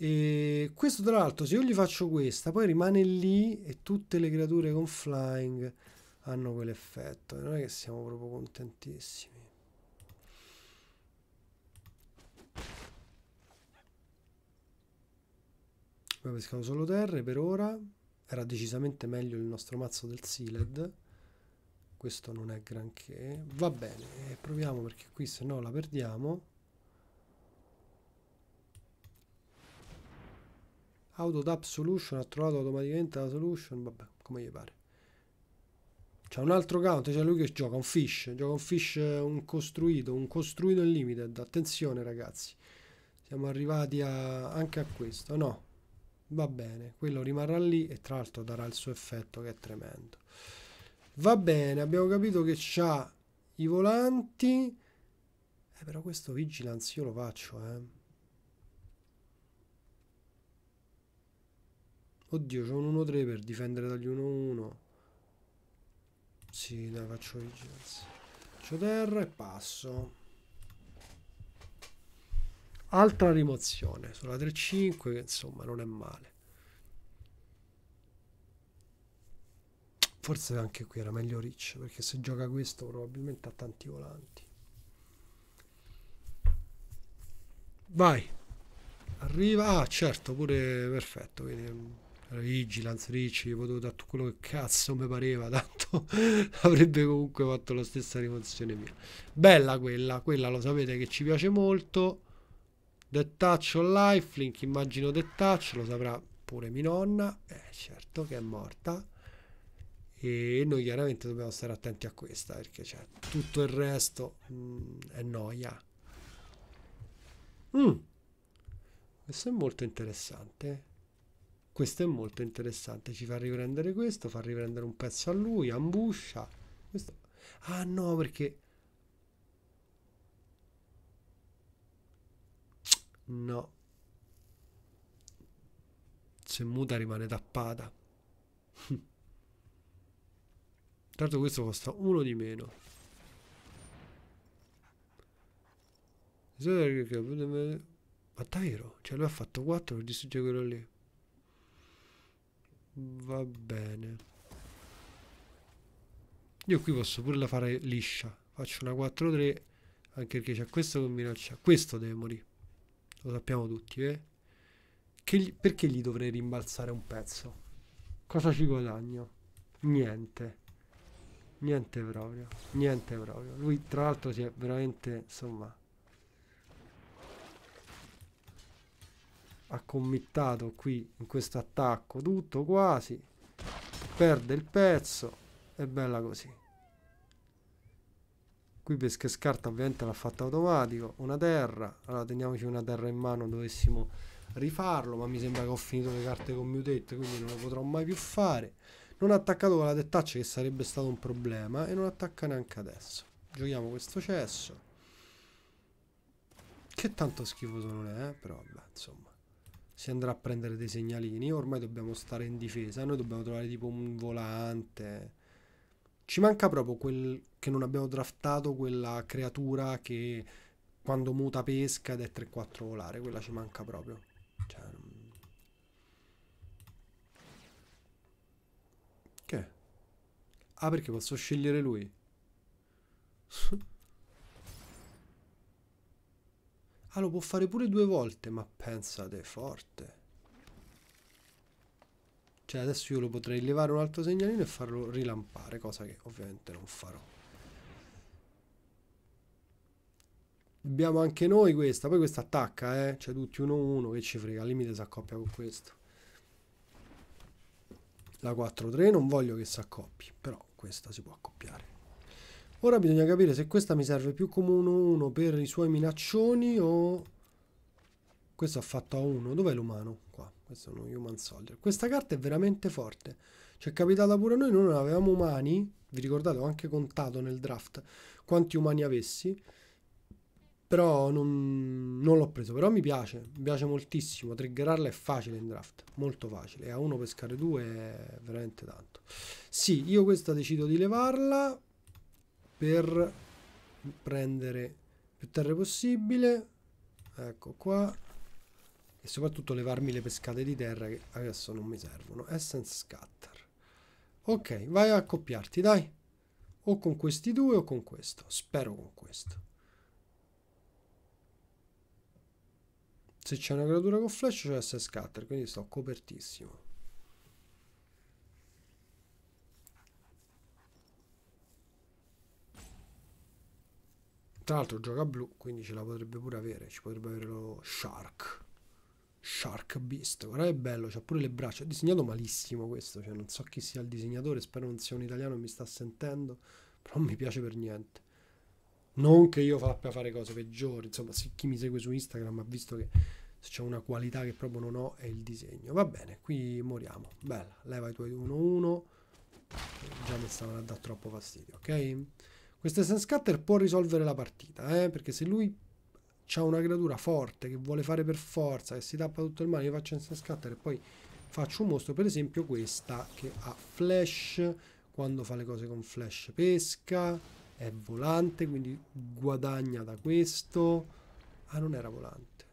e questo tra l'altro, se io gli faccio questa, poi rimane lì e tutte le creature con flying hanno quell'effetto. Non è che siamo proprio contentissimi. Abbiamo pescato solo terre per ora. Era decisamente meglio il nostro mazzo del Sealed. Questo non è granché. Va bene, proviamo perché qui se no la perdiamo. Autotap solution ha trovato automaticamente la solution, vabbè, come gli pare. C'è un altro count, c'è lui che gioca un fish, gioca un fish, un costruito, un costruito in limited. Attenzione ragazzi, siamo arrivati a, anche a questo, no? Va bene, quello rimarrà lì e tra l'altro darà il suo effetto che è tremendo. Va bene, abbiamo capito che c'ha i volanti, eh, però questo vigilance io lo faccio, eh. Oddio, c'ho un 1-3 per difendere dagli 1-1. Sì, dai, faccio vigilanza. Faccio terra e passo. Altra rimozione sulla 3-5, che insomma non è male. Forse anche qui era meglio Rich, perché se gioca questo probabilmente ha tanti volanti. Vai. Arriva. Ah, certo, pure perfetto, quindi Riggi, Lanzricci, potevo dare tutto quello che cazzo mi pareva, *laughs* tanto avrebbe comunque fatto la stessa rimozione mia. Bella quella, quella lo sapete che ci piace molto. The on Life, link immagino The lo saprà pure mia nonna, eh, certo che è morta. E noi chiaramente dobbiamo stare attenti a questa perché cioè, tutto il resto mh, mm, è noia. Mm. Questo è molto interessante. Questo è molto interessante, ci fa riprendere questo, fa riprendere un pezzo a lui, ambuscia. Questo... Ah no, perché... No. Se muta rimane tappata. *laughs* Tanto questo costa uno di meno. Ma davvero? Cioè lui ha fatto 4 per distruggere quello lì. Va bene. Io qui posso pure la fare liscia. Faccio una 4-3. Anche perché c'è questo combinato. C'è questo deve morire. Lo sappiamo tutti, eh? Gli, perché gli dovrei rimbalzare un pezzo? Cosa ci guadagno? Niente. Niente proprio. Niente proprio. Lui, tra l'altro, si è veramente. Insomma. ha committato qui in questo attacco tutto quasi perde il pezzo e bella così qui pesca scarta ovviamente l'ha fatta automatico una terra allora teniamoci una terra in mano dovessimo rifarlo ma mi sembra che ho finito le carte con commutate quindi non lo potrò mai più fare non ha attaccato con la dettaccia che sarebbe stato un problema e non attacca neanche adesso giochiamo questo cesso che tanto schifoso non è eh? però vabbè insomma si andrà a prendere dei segnalini. Ormai dobbiamo stare in difesa, noi dobbiamo trovare tipo un volante. Ci manca proprio quel che non abbiamo draftato, quella creatura che quando muta pesca ed è 3-4 volare, quella ci manca proprio. Cioè, Che? Ah, perché posso scegliere lui? *laughs* Ah, lo può fare pure due volte, ma pensate, forte. Cioè, adesso io lo potrei levare un altro segnalino e farlo rilampare, cosa che ovviamente non farò. Abbiamo anche noi questa, poi questa attacca, eh. Cioè, tutti 1-1, che ci frega, al limite si accoppia con questo. La 4-3 non voglio che si accoppi, però questa si può accoppiare. Ora bisogna capire se questa mi serve più come 1-1 per i suoi minaccioni o... Questo ha fatto a 1. Dov'è l'umano? Qua. Questo è uno human soldier. Questa carta è veramente forte. Ci è capitata pure a noi, noi non avevamo umani. Vi ricordate, ho anche contato nel draft quanti umani avessi. Però non, non l'ho preso. Però mi piace, mi piace moltissimo. Triggerarla è facile in draft, molto facile. a 1 pescare 2 è veramente tanto. Sì, io questa decido di levarla per prendere più terre possibile ecco qua e soprattutto levarmi le pescate di terra che adesso non mi servono essence scatter ok vai a accoppiarti dai o con questi due o con questo spero con questo se c'è una creatura con flash c'è essence scatter quindi sto copertissimo Tra l'altro gioca blu, quindi ce la potrebbe pure avere. Ci potrebbe avere lo Shark. Shark Beast. Guarda che bello, c'ha pure le braccia. ha disegnato malissimo questo, cioè non so chi sia il disegnatore, spero non sia un italiano mi sta sentendo, però non mi piace per niente. Non che io faccia fare cose peggiori, insomma, se chi mi segue su Instagram ha visto che se c'è una qualità che proprio non ho è il disegno. Va bene, qui moriamo. Bella, leva i tuoi 1-1. Già mi stavano a dar troppo fastidio, ok? Questo Essence Cutter può risolvere la partita, eh? perché se lui ha una creatura forte che vuole fare per forza, che si tappa tutto il male, io faccio Essence Cutter e poi faccio un mostro, per esempio questa che ha flash, quando fa le cose con flash pesca, è volante, quindi guadagna da questo. Ah, non era volante.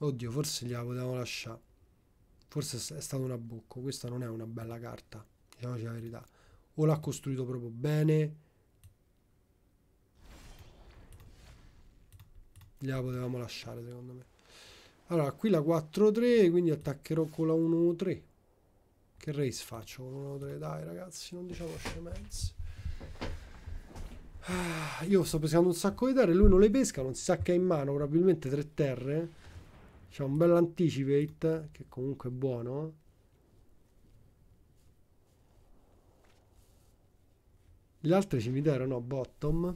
Oddio, forse gliela potevamo lasciare. Forse è stato un abucco. Questa non è una bella carta, diciamoci la verità o l'ha costruito proprio bene gliela potevamo lasciare secondo me allora qui la 4-3 quindi attaccherò con la 1-3 che race faccio con la 1-3 dai ragazzi non diciamo scemenze ah, io sto pescando un sacco di terre lui non le pesca non si sa che ha in mano probabilmente tre terre c'è un bel anticipate che comunque è buono Gli altri cimiteri erano bottom.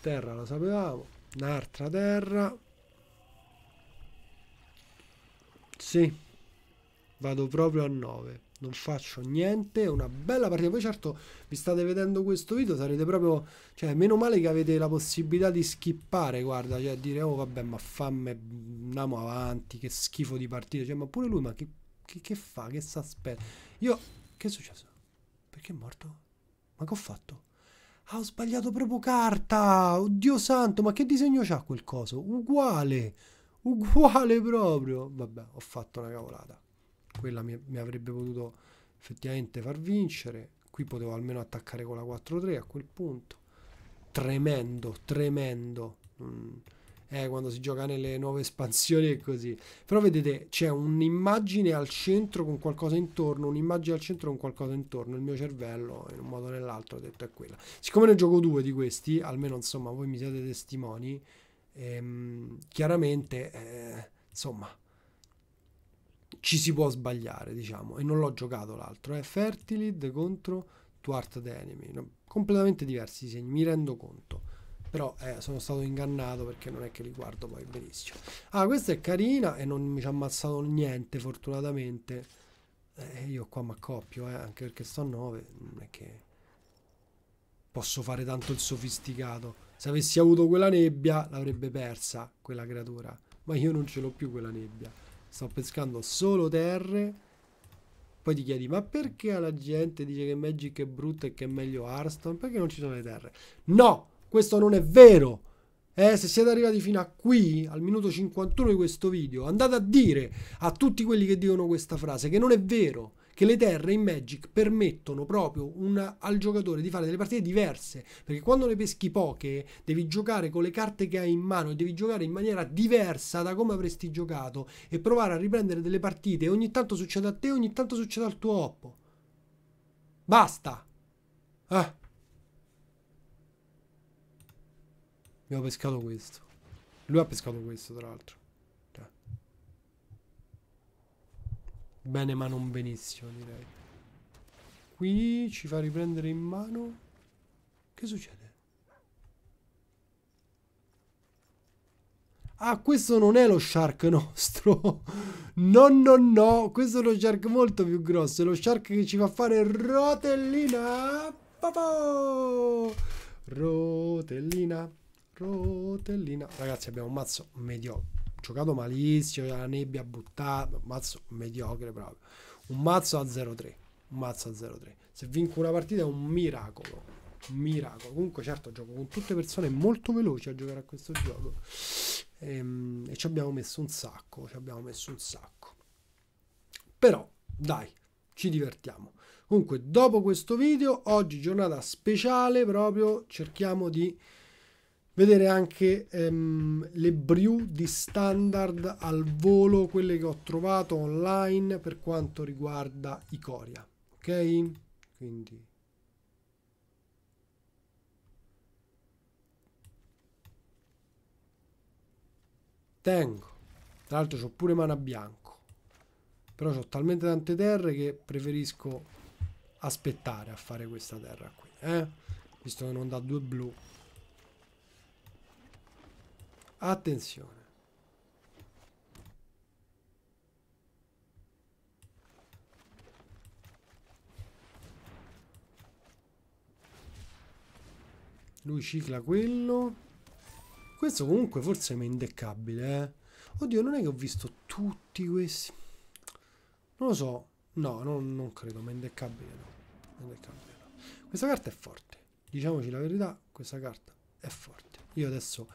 Terra lo sapevamo. Un'altra terra. Sì. Vado proprio a 9. Non faccio niente. Una bella partita. Voi certo vi state vedendo questo video. Sarete proprio... Cioè, meno male che avete la possibilità di skippare. Guarda, cioè dire, oh vabbè, ma famme... Andiamo avanti. Che schifo di partita. Cioè, ma pure lui, ma che, che, che fa? Che s'aspetta? Io... Che è successo? Perché è morto? Ma che ho fatto? Ah, ho sbagliato proprio carta! Oddio santo, ma che disegno c'ha quel coso? Uguale! Uguale proprio! Vabbè, ho fatto una cavolata. Quella mi, mi avrebbe potuto effettivamente far vincere. Qui potevo almeno attaccare con la 4-3 a quel punto. Tremendo, tremendo. Mm eh, quando si gioca nelle nuove espansioni e così. Però vedete, c'è un'immagine al centro con qualcosa intorno, un'immagine al centro con qualcosa intorno. Il mio cervello, in un modo o nell'altro, ha detto è quella. Siccome ne gioco due di questi, almeno insomma voi mi siete testimoni, ehm, chiaramente, eh, insomma, ci si può sbagliare, diciamo. E non l'ho giocato l'altro, è eh. Fertilid contro Tuart the Enemy. No, completamente diversi i segni, mi rendo conto però eh, sono stato ingannato perché non è che li guardo poi benissimo. Ah, questa è carina e non mi ci ha ammazzato niente, fortunatamente. Eh, io qua mi accoppio, eh, anche perché sto a 9, non è che posso fare tanto il sofisticato. Se avessi avuto quella nebbia, l'avrebbe persa quella creatura. Ma io non ce l'ho più quella nebbia. Sto pescando solo terre. Poi ti chiedi, ma perché la gente dice che Magic è brutto e che è meglio Hearthstone? Perché non ci sono le terre? No! Questo non è vero. Eh, se siete arrivati fino a qui, al minuto 51 di questo video, andate a dire a tutti quelli che dicono questa frase che non è vero, che le terre in Magic permettono proprio una, al giocatore di fare delle partite diverse, perché quando ne peschi poche devi giocare con le carte che hai in mano e devi giocare in maniera diversa da come avresti giocato e provare a riprendere delle partite e ogni tanto succede a te, ogni tanto succede al tuo oppo. Basta! Eh. Abbiamo pescato questo. Lui ha pescato questo, tra l'altro. Cioè. Bene, ma non benissimo, direi. Qui ci fa riprendere in mano. Che succede? Ah, questo non è lo shark nostro. *laughs* no, no, no. Questo è lo shark molto più grosso. È lo shark che ci fa fare rotellina. Papà! Rotellina. Rotellina. Ragazzi, abbiamo un mazzo mediocre. Giocato malissimo, la nebbia buttata. Mazzo mediocre proprio. Un mazzo a 0-3. Un mazzo a 0-3. Se vinco una partita è un miracolo. Un miracolo. Comunque, certo, gioco con tutte persone molto veloci a giocare a questo gioco. E, ehm, e ci abbiamo messo un sacco. Ci abbiamo messo un sacco. Però, dai, ci divertiamo. Comunque, dopo questo video, oggi giornata speciale, proprio cerchiamo di vedere anche ehm, le brew di standard al volo, quelle che ho trovato online per quanto riguarda i Coria. Ok? Quindi tengo. Tra l'altro ho pure mana bianco. Però ho talmente tante terre che preferisco aspettare a fare questa terra qui, eh? Visto che non da due blu. Attenzione. Lui cicla quello. Questo comunque forse è indeccabile eh. Oddio, non è che ho visto tutti questi. Non lo so. No, non, non credo. Mendeccabile no. indeccabile no. Questa carta è forte. Diciamoci la verità, questa carta è forte. Io adesso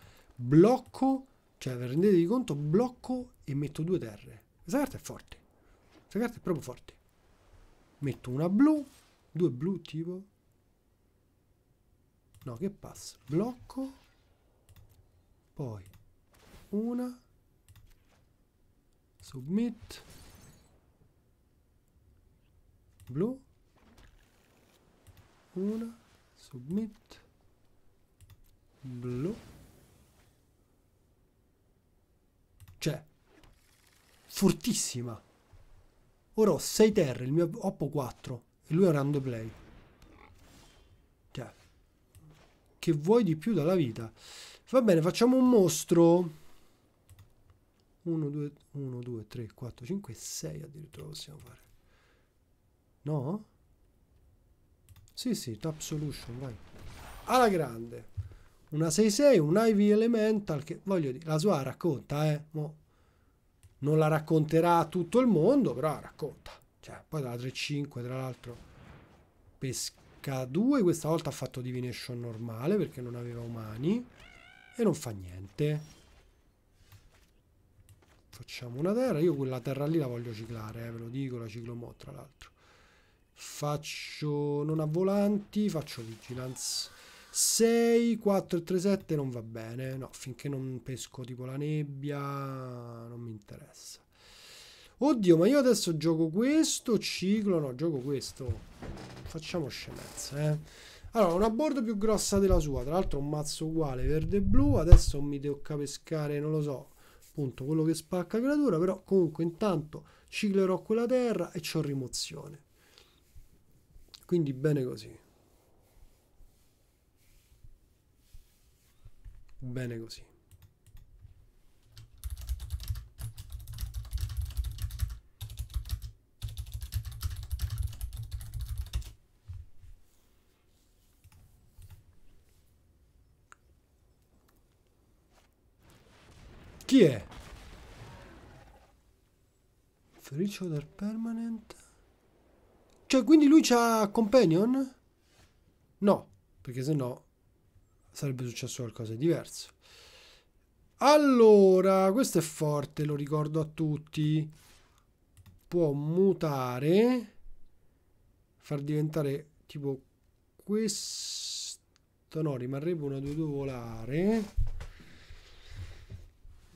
blocco, cioè vi rendete di conto, blocco e metto due terre. Questa carta è forte. Questa carta è proprio forte. Metto una blu, due blu tipo. No, che passa? Blocco, poi una, submit, blu, una, submit, blu. Cioè, fortissima. Ora ho 6 terre, il mio Oppo 4 e lui è un rando play. Cioè, che vuoi di più dalla vita? Va bene, facciamo un mostro. 1, 2, 1, 2, 3, 4, 5, 6 addirittura possiamo fare. No? Sì, sì, top solution, vai. Alla grande una 6-6, un Ivy Elemental, che voglio dire, la sua racconta, eh, Mo non la racconterà a tutto il mondo, però la racconta. Cioè, poi dalla 3-5, tra l'altro, pesca 2, questa volta ha fatto Divination normale perché non aveva umani e non fa niente. Facciamo una terra, io quella terra lì la voglio ciclare, eh, ve lo dico, la ciclo mo, tra l'altro. Faccio, non ha volanti, faccio vigilance 6, 4, 3, 7 non va bene, no, finché non pesco tipo la nebbia non mi interessa. Oddio, ma io adesso gioco questo, ciclo, no, gioco questo. Facciamo scemenze, eh. Allora, una board più grossa della sua, tra l'altro un mazzo uguale, verde e blu, adesso mi tocca pescare, non lo so, appunto, quello che spacca creatura, però comunque intanto ciclerò quella terra e c'ho rimozione. Quindi bene così. bene così Chi è? Felice del permanent. Cioè, quindi lui c'ha companion? No, perché se no sarebbe successo qualcosa di diverso. Allora, questo è forte, lo ricordo a tutti. Può mutare, far diventare tipo questo. No, rimarrebbe una 2-2 volare.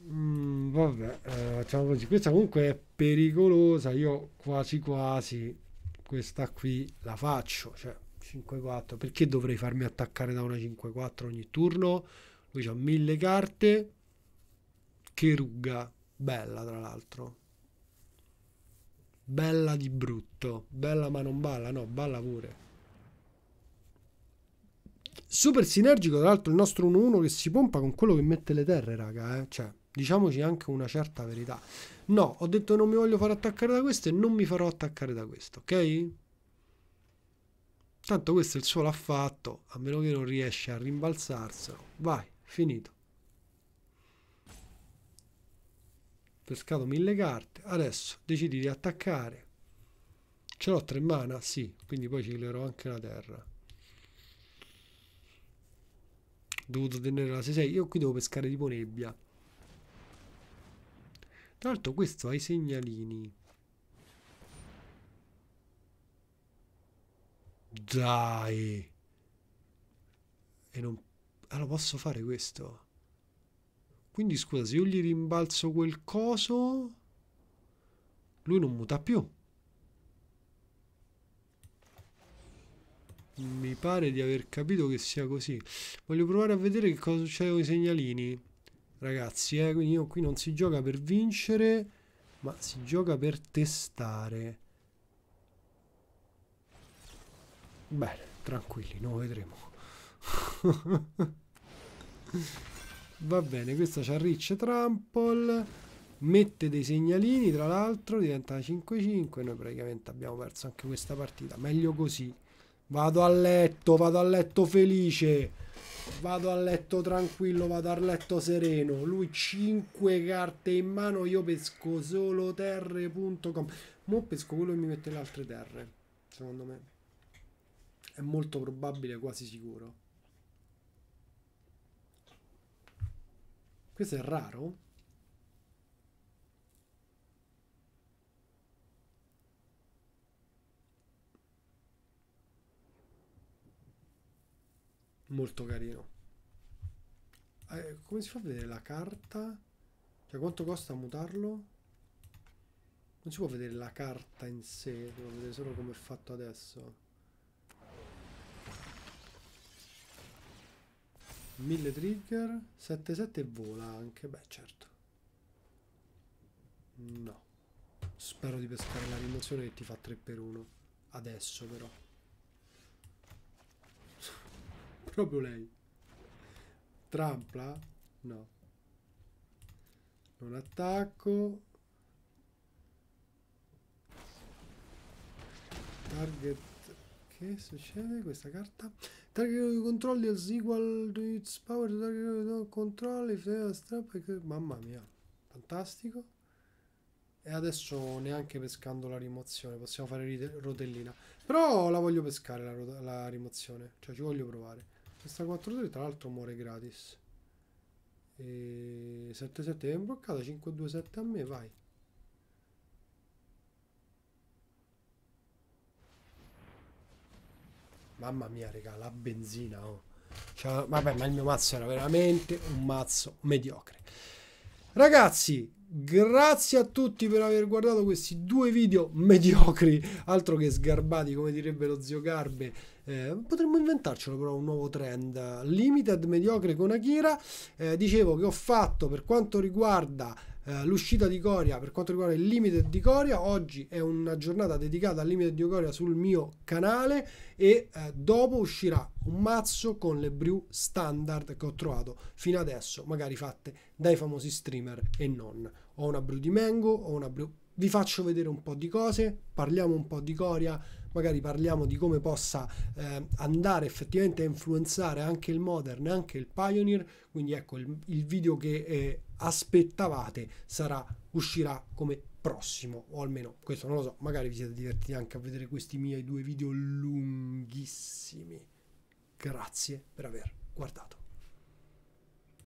Mm, vabbè, eh, facciamo così. Questa comunque è pericolosa. Io quasi quasi questa qui la faccio. Cioè, 5-4, perché dovrei farmi attaccare da una 5-4 ogni turno? Lui ha mille carte, che ruga, bella tra l'altro. Bella di brutto, bella ma non balla, no, balla pure. Super sinergico tra l'altro il nostro 1-1 che si pompa con quello che mette le terre, raga, eh? cioè diciamoci anche una certa verità. No, ho detto non mi voglio far attaccare da questo e non mi farò attaccare da questo, ok? Tanto questo il suo l'ha fatto, a meno che non riesce a rimbalzarselo. Vai, finito. Pescato mille carte, adesso decidi di attaccare. Ce l'ho tre mana? Sì, quindi poi ci ciclerò anche la terra. Dovuto tenere la 6-6, io qui devo pescare tipo nebbia. Tra l'altro questo ha i segnalini. Dai. E non... Ah, posso fare questo? Quindi scusa, se io gli rimbalzo quel coso, lui non muta più. Mi pare di aver capito che sia così. Voglio provare a vedere che cosa succede con i segnalini. Ragazzi, eh, quindi io qui non si gioca per vincere, ma si gioca per testare. Bene, tranquilli, non vedremo. *laughs* Va bene, questa c'ha Rich Trample. Mette dei segnalini, tra l'altro, diventa 5-5. Noi praticamente abbiamo perso anche questa partita. Meglio così. Vado a letto, vado a letto felice. Vado a letto tranquillo, vado a letto sereno. Lui 5 carte in mano, io pesco solo terre.com. Mo pesco quello che mi mette le altre terre, secondo me. È molto probabile, quasi sicuro. Questo è raro? Molto carino. Eh, come si fa a vedere la carta? Cioè quanto costa mutarlo? Non si può vedere la carta in sé, si può vedere solo come è fatto adesso. 1000 trigger 77 vola anche beh certo no spero di pescare la rimozione che ti fa 3 per 1 adesso però *laughs* proprio lei trampla no non attacco target che succede questa carta? Target controlli is equal to its power to target no control if they strap mamma mia. Fantastico. E adesso neanche pescando la rimozione, possiamo fare rotellina. Però la voglio pescare la, la rimozione, cioè ci voglio provare. Questa 4-3 tra l'altro muore gratis. E 7-7 è imbroccata, 5-2-7 a me, vai. Mamma mia, raga, la benzina. Oh. Cioè, vabbè, ma il mio mazzo era veramente un mazzo mediocre. Ragazzi, grazie a tutti per aver guardato questi due video mediocri, altro che sgarbati come direbbe lo zio Garbe. Eh, potremmo inventarcelo però un nuovo trend limited mediocre con Akira. Eh, dicevo che ho fatto per quanto riguarda eh, l'uscita di Coria per quanto riguarda il limited di Coria. Oggi è una giornata dedicata al limited di Coria sul mio canale e eh, dopo uscirà un mazzo con le brew standard che ho trovato fino adesso, magari fatte dai famosi streamer e non. Ho una brew di mango, ho una brew... Vi faccio vedere un po' di cose, parliamo un po' di Coria magari parliamo di come possa eh, andare effettivamente a influenzare anche il Modern, e anche il Pioneer, quindi ecco il, il video che eh, aspettavate sarà, uscirà come prossimo, o almeno questo non lo so, magari vi siete divertiti anche a vedere questi miei due video lunghissimi. Grazie per aver guardato.